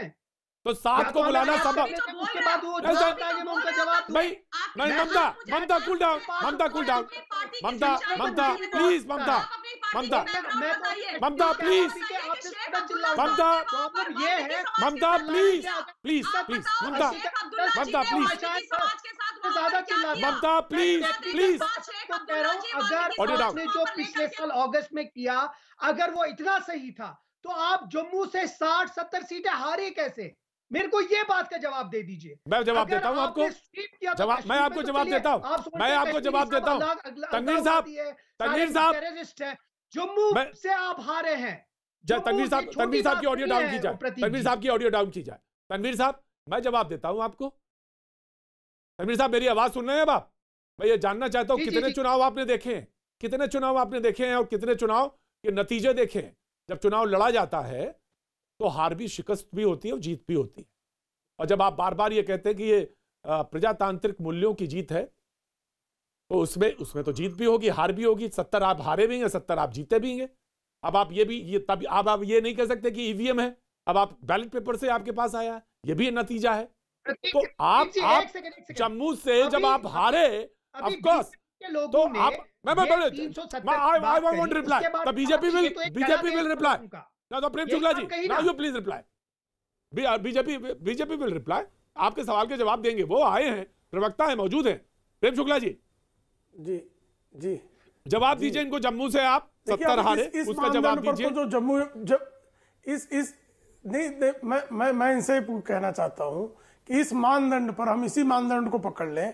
तो सात को बुलाना संभव भाई नहीं ममता ममता cool down Mamata cool down Mamata Mamata please Mamata Mamata Mamata please Mamata Mamata please please please Mamata Mamata please Mamata please please अगर आपने जो पिछले साल अगस्त में किया अगर वो इतना सही था तो आप जम्मू से 60 70 सीटें हारे कैसे मेरे को ये बात का जवाब दे दीजिए मैं जवाब देता हूँ आपको तो जवाब मैं आपको तो जवाब देता हूँ मैं आपको जवाब देता हूँ तनवीर साहब तनवीर साहब जम्मू से आप हारे हैं तनवीर साहब तनवीर साहब की ऑडियो डाउन की जाए तनवीर साहब की ऑडियो डाउन की जाए तनवीर साहब मैं जवाब देता हूँ आपको तनवीर साहब मेरी आवाज सुन रहे हैं आप मैं ये जानना चाहता हूँ कितने चुनाव आपने देखे हैं कितने चुनाव आपने देखे हैं और कितने चुनाव के नतीजे देखे हैं जब चुनाव लड़ा जाता है तो हार भी शिकस्त भी होती है और जीत भी होती है और जब आप बार बार ये कहते हैं कि ये प्रजातांत्रिक मूल्यों की जीत है तो उसमें उसमें तो जीत भी होगी हार भी होगी सत्तर आप हारे भी हैं सत्तर आप जीते भी हैं अब आप ये भी ये तब अब आप ये नहीं कह सकते कि ईवीएम है अब आप बैलेट पेपर से आपके पास आया है ये भी नतीजा है तो आप आप जम्मू से जब आप हारे ऑफकोर्स तो आप मैं मैं मैं तो बीजेपी विल तो बीजेपी विल रिप्लाई ना तो प्रेम शुक्ला जी ना you please reply BJP BJP will reply आपके सवाल के जवाब देंगे वो आए हैं प्रवक्ता है मौजूद हैं प्रेम शुक्ला जी जी जी जवाब दीजिए इनको जम्मू से आप सत्तर हारे उसका जवाब दीजिए जो जम्मू जब इस इस नहीं मैं मैं मैं इनसे कहना चाहता हूं कि इस मानदंड पर हम इसी मानदंड को पकड़ लें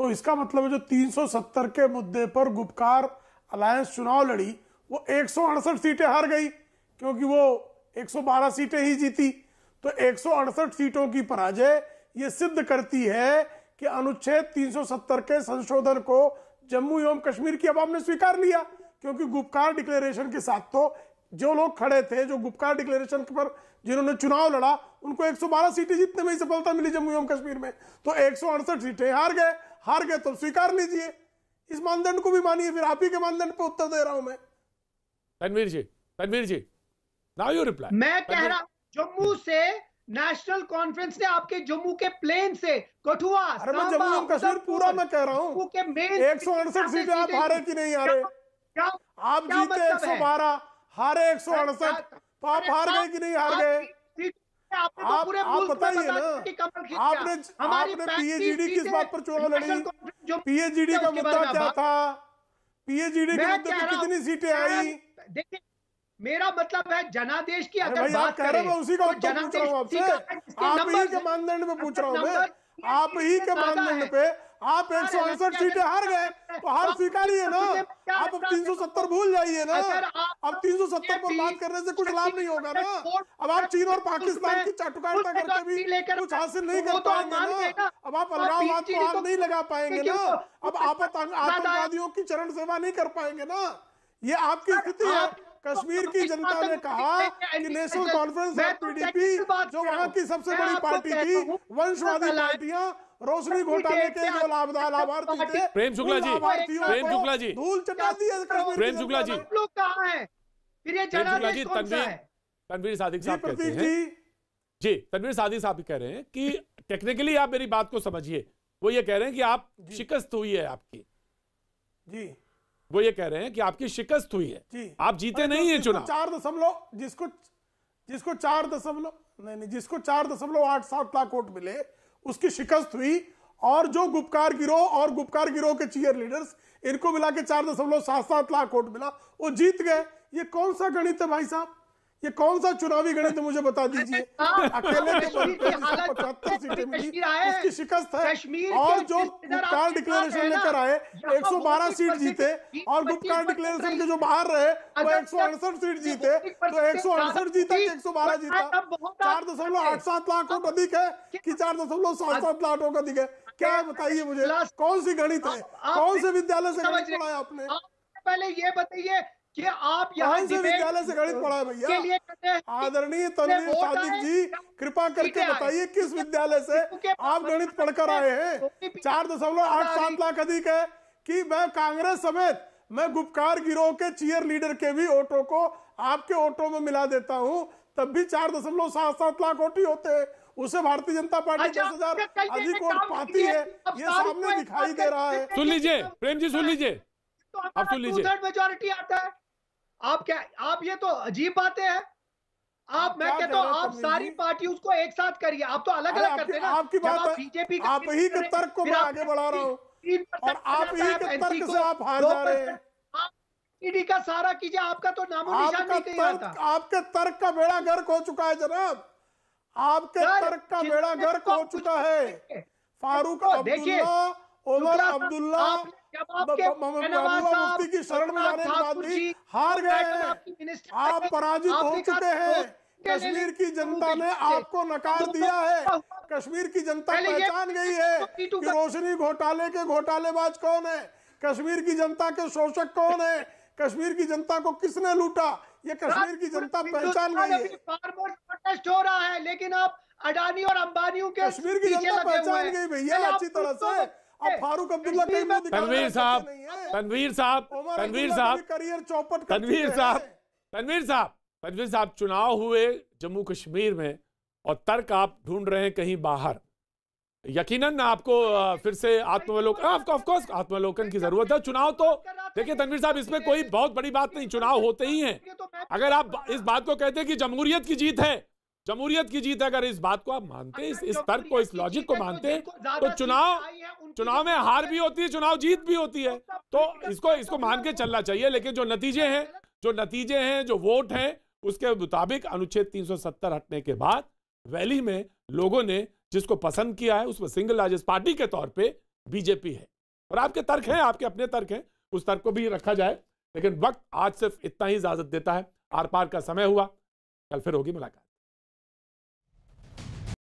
तो इसका मतलब है जो 370 के मुद्दे पर गुपकार अलायंस चुनाव लड़ी वो एक सीटें हार गई क्योंकि वो 112 सीटें ही जीती तो एक सीटों की पराजय ये सिद्ध करती है कि अनुच्छेद 370 के संशोधन को जम्मू एवं कश्मीर की अवाम ने स्वीकार लिया क्योंकि गुप्कार डिक्लेरेशन के साथ तो जो लोग खड़े थे जो गुप्कार डिक्लेरेशन पर जिन्होंने चुनाव लड़ा उनको 112 सीटें जीतने में ही सफलता मिली जम्मू एवं कश्मीर में तो एक सीटें हार गए हार गए तो स्वीकार लीजिए इस मानदंड को भी मानिए फिर आप ही के मानदंड पर उत्तर दे रहा हूं मैं Tanvir ji Tanvir ji now you reply मैं कह रहा जम्मू से नेशनल कॉन्फ्रेंस ने आपके जम्मू के प्लेन से कठुआ जम्मू कश्मीर पूरा मैं कह रहा हूँ एक सौ अड़सठ सीटें आप हारे की नहीं हारे आप जीते मतलब एक सौ बारह हारे एक सौ अड़सठ तो आप हार गए कि नहीं हार गए तो आप आप बताइए ना आपने आपने पीएचडी किस बात पर चुनाव लड़ी पीएचडी का मुद्दा क्या था पीएचडी के मुद्दे पर कितनी सीटें आई देखिए मेरा मतलब है जनादेश की अगर बात करें मैं उसी का तो जनादेश आप ही के मानदंड में पूछ रहा हूँ आप ही के मानदंड पे आप एक सौ अड़सठ सीटें हार गए तो हार स्वीकारिए ना आप अब तीन सौ सत्तर भूल जाइए ना अब तीन सौ सत्तर पर बात करने से कुछ लाभ नहीं होगा ना अब आप चीन और पाकिस्तान की चाटुकारिता करके भी कुछ हासिल नहीं तो कर तो पाएंगे ना अब आप तो अलगाववाद को आग नहीं लगा पाएंगे ना अब आप आतंकवादियों की चरण सेवा नहीं कर पाएंगे ना ये आपकी स्थिति है कश्मीर की जनता ने कहा कि नेशनल कॉन्फ्रेंस ऑफ पीडीपी तो जो वहां की सबसे बड़ी तो पार्टी थी वंशवादी पार्टियां रोशनी घोटाले के जो लाभदार लाभार्थी थे प्रेम शुक्ला जी प्रेम शुक्ला जी धूल चटा दी प्रेम शुक्ला जी लोग कहा शुक्ला जी तनवीर तनवीर सादिक साहब कहते हैं जी तनवीर सादिक साहब कह रहे हैं कि टेक्निकली आप मेरी बात को समझिए वो ये कह रहे हैं कि आप शिकस्त हुई है आपकी जी वो ये कह रहे हैं कि आपकी शिकस्त हुई है जी। आप जीते नहीं है चुनाव चार दशमलव जिसको जिसको चार दशमलव नहीं नहीं जिसको चार दशमलव आठ सात लाख वोट मिले उसकी शिकस्त हुई और जो गुपकार गिरोह और गुपकार गिरोह के चीयर लीडर्स इनको मिला के चार दशमलव सात सात लाख वोट मिला वो जीत गए ये कौन सा गणित है भाई साहब ये कौन सा चुनावी गणित तो मुझे बता दीजिए हाँ, अकेले तो पचहत्तर सीटें मिली उसकी शिकस्त है और जो गुप्तकार डिक्लेरेशन लेकर आए 112 सीट जीते और गुप्तकार डिक्लेरेशन के जो बाहर रहे वो एक सीट जीते तो एक जीता एक सौ बारह तो जीता चार दशमलव आठ सात लाख वोट अधिक है की चार दशमलव सात सात लाख वोट अधिक है क्या बताइए मुझे कौन सी गणित है कौन से विद्यालय से गणित पढ़ाया आपने पहले ये बताइए कि आप यहाँ से विद्यालय से गणित पढ़ा है भैया आदरणीय तनवीर सादिक जी कृपा करके बताइए किस विद्यालय से आप गणित पढ़कर आए हैं चार दशमलव आठ सात लाख अधिक है कि मैं कांग्रेस समेत मैं गुपकार गिरोह के चीयर लीडर के भी ऑटो को आपके ऑटो में मिला देता हूँ तब भी चार दशमलव सात सात लाख ही होते हैं उसे भारतीय जनता पार्टी अच्छा, दस हजार अच्छा, अधिक वोट पाती है ये सामने दिखाई दे रहा है सुन लीजिए प्रेम जी सुन तो लीजिए आप सुन लीजिए मेजोरिटी आता है आप क्या आप ये तो अजीब बातें हैं आप मैं कहता हूँ आप सारी पार्टी उसको एक साथ करिए आप तो अलग अलग करते ना आपकी बात बीजेपी आप ही के तर्क को मैं आगे बढ़ा रहा हूँ और आप ही के तर्क से आप हार जा रहे हैं ईडी का सारा कीजिए आपका तो नामो निशान नहीं कहीं आता आपके तर्क का बेड़ा गर्क हो चुका है जनाब आपके तर्क का बेड़ा गर्क हो चुका है फारूक तो अब्दुल्ला उमर अब्दुल्ला की शरण में जाने के बाद भी हार तो गए आप पराजित हो चुके हैं तो कश्मीर की जनता ने आपको नकार दिया है कश्मीर की जनता पहचान गई है तो कि रोशनी घोटाले के घोटालेबाज कौन है कश्मीर की जनता के शोषक कौन है कश्मीर की जनता को किसने लूटा ये कश्मीर की जनता पहचान गई है प्रोटेस्ट हो रहा है लेकिन आप अडानी और अंबानियों के कश्मीर की जनता पहचान गई भैया अच्छी तरह से अब फारूक अब्दुल्ला कहीं मुंह तनवीर साहब तनवीर साहब तनवीर साहब करियर चौपट तनवीर साहब तनवीर साहब तनवीर साहब चुनाव हुए जम्मू कश्मीर में और तर्क आप ढूंढ रहे हैं कहीं बाहर यकीनन आपको फिर से आत्मावलोकन आपको ऑफकोर्स आत्मावलोकन की जरूरत है चुनाव तो देखिए तनवीर साहब इसमें कोई बहुत बड़ी बात नहीं चुनाव होते ही हैं तो अगर आप इस बात को कहते हैं कि जमहूरियत की जीत है जमहूरियत की जीत अगर इस बात को आप मानते हैं इस, तर्क को इस लॉजिक को मानते हैं तो, तो चुनाव चुनाव में हार भी होती है चुनाव जीत भी होती है तो इसको इसको मान के चलना चाहिए लेकिन जो नतीजे हैं जो नतीजे हैं जो वोट हैं उसके मुताबिक अनुच्छेद 370 हटने के बाद वैली में लोगों ने जिसको पसंद किया है उसमें सिंगल लार्जेस्ट पार्टी के तौर पे बीजेपी है और आपके तर्क हैं आपके अपने तर्क हैं उस तर्क को भी रखा जाए लेकिन वक्त आज सिर्फ इतना ही इजाजत देता है आर पार का समय हुआ कल फिर होगी मुलाकात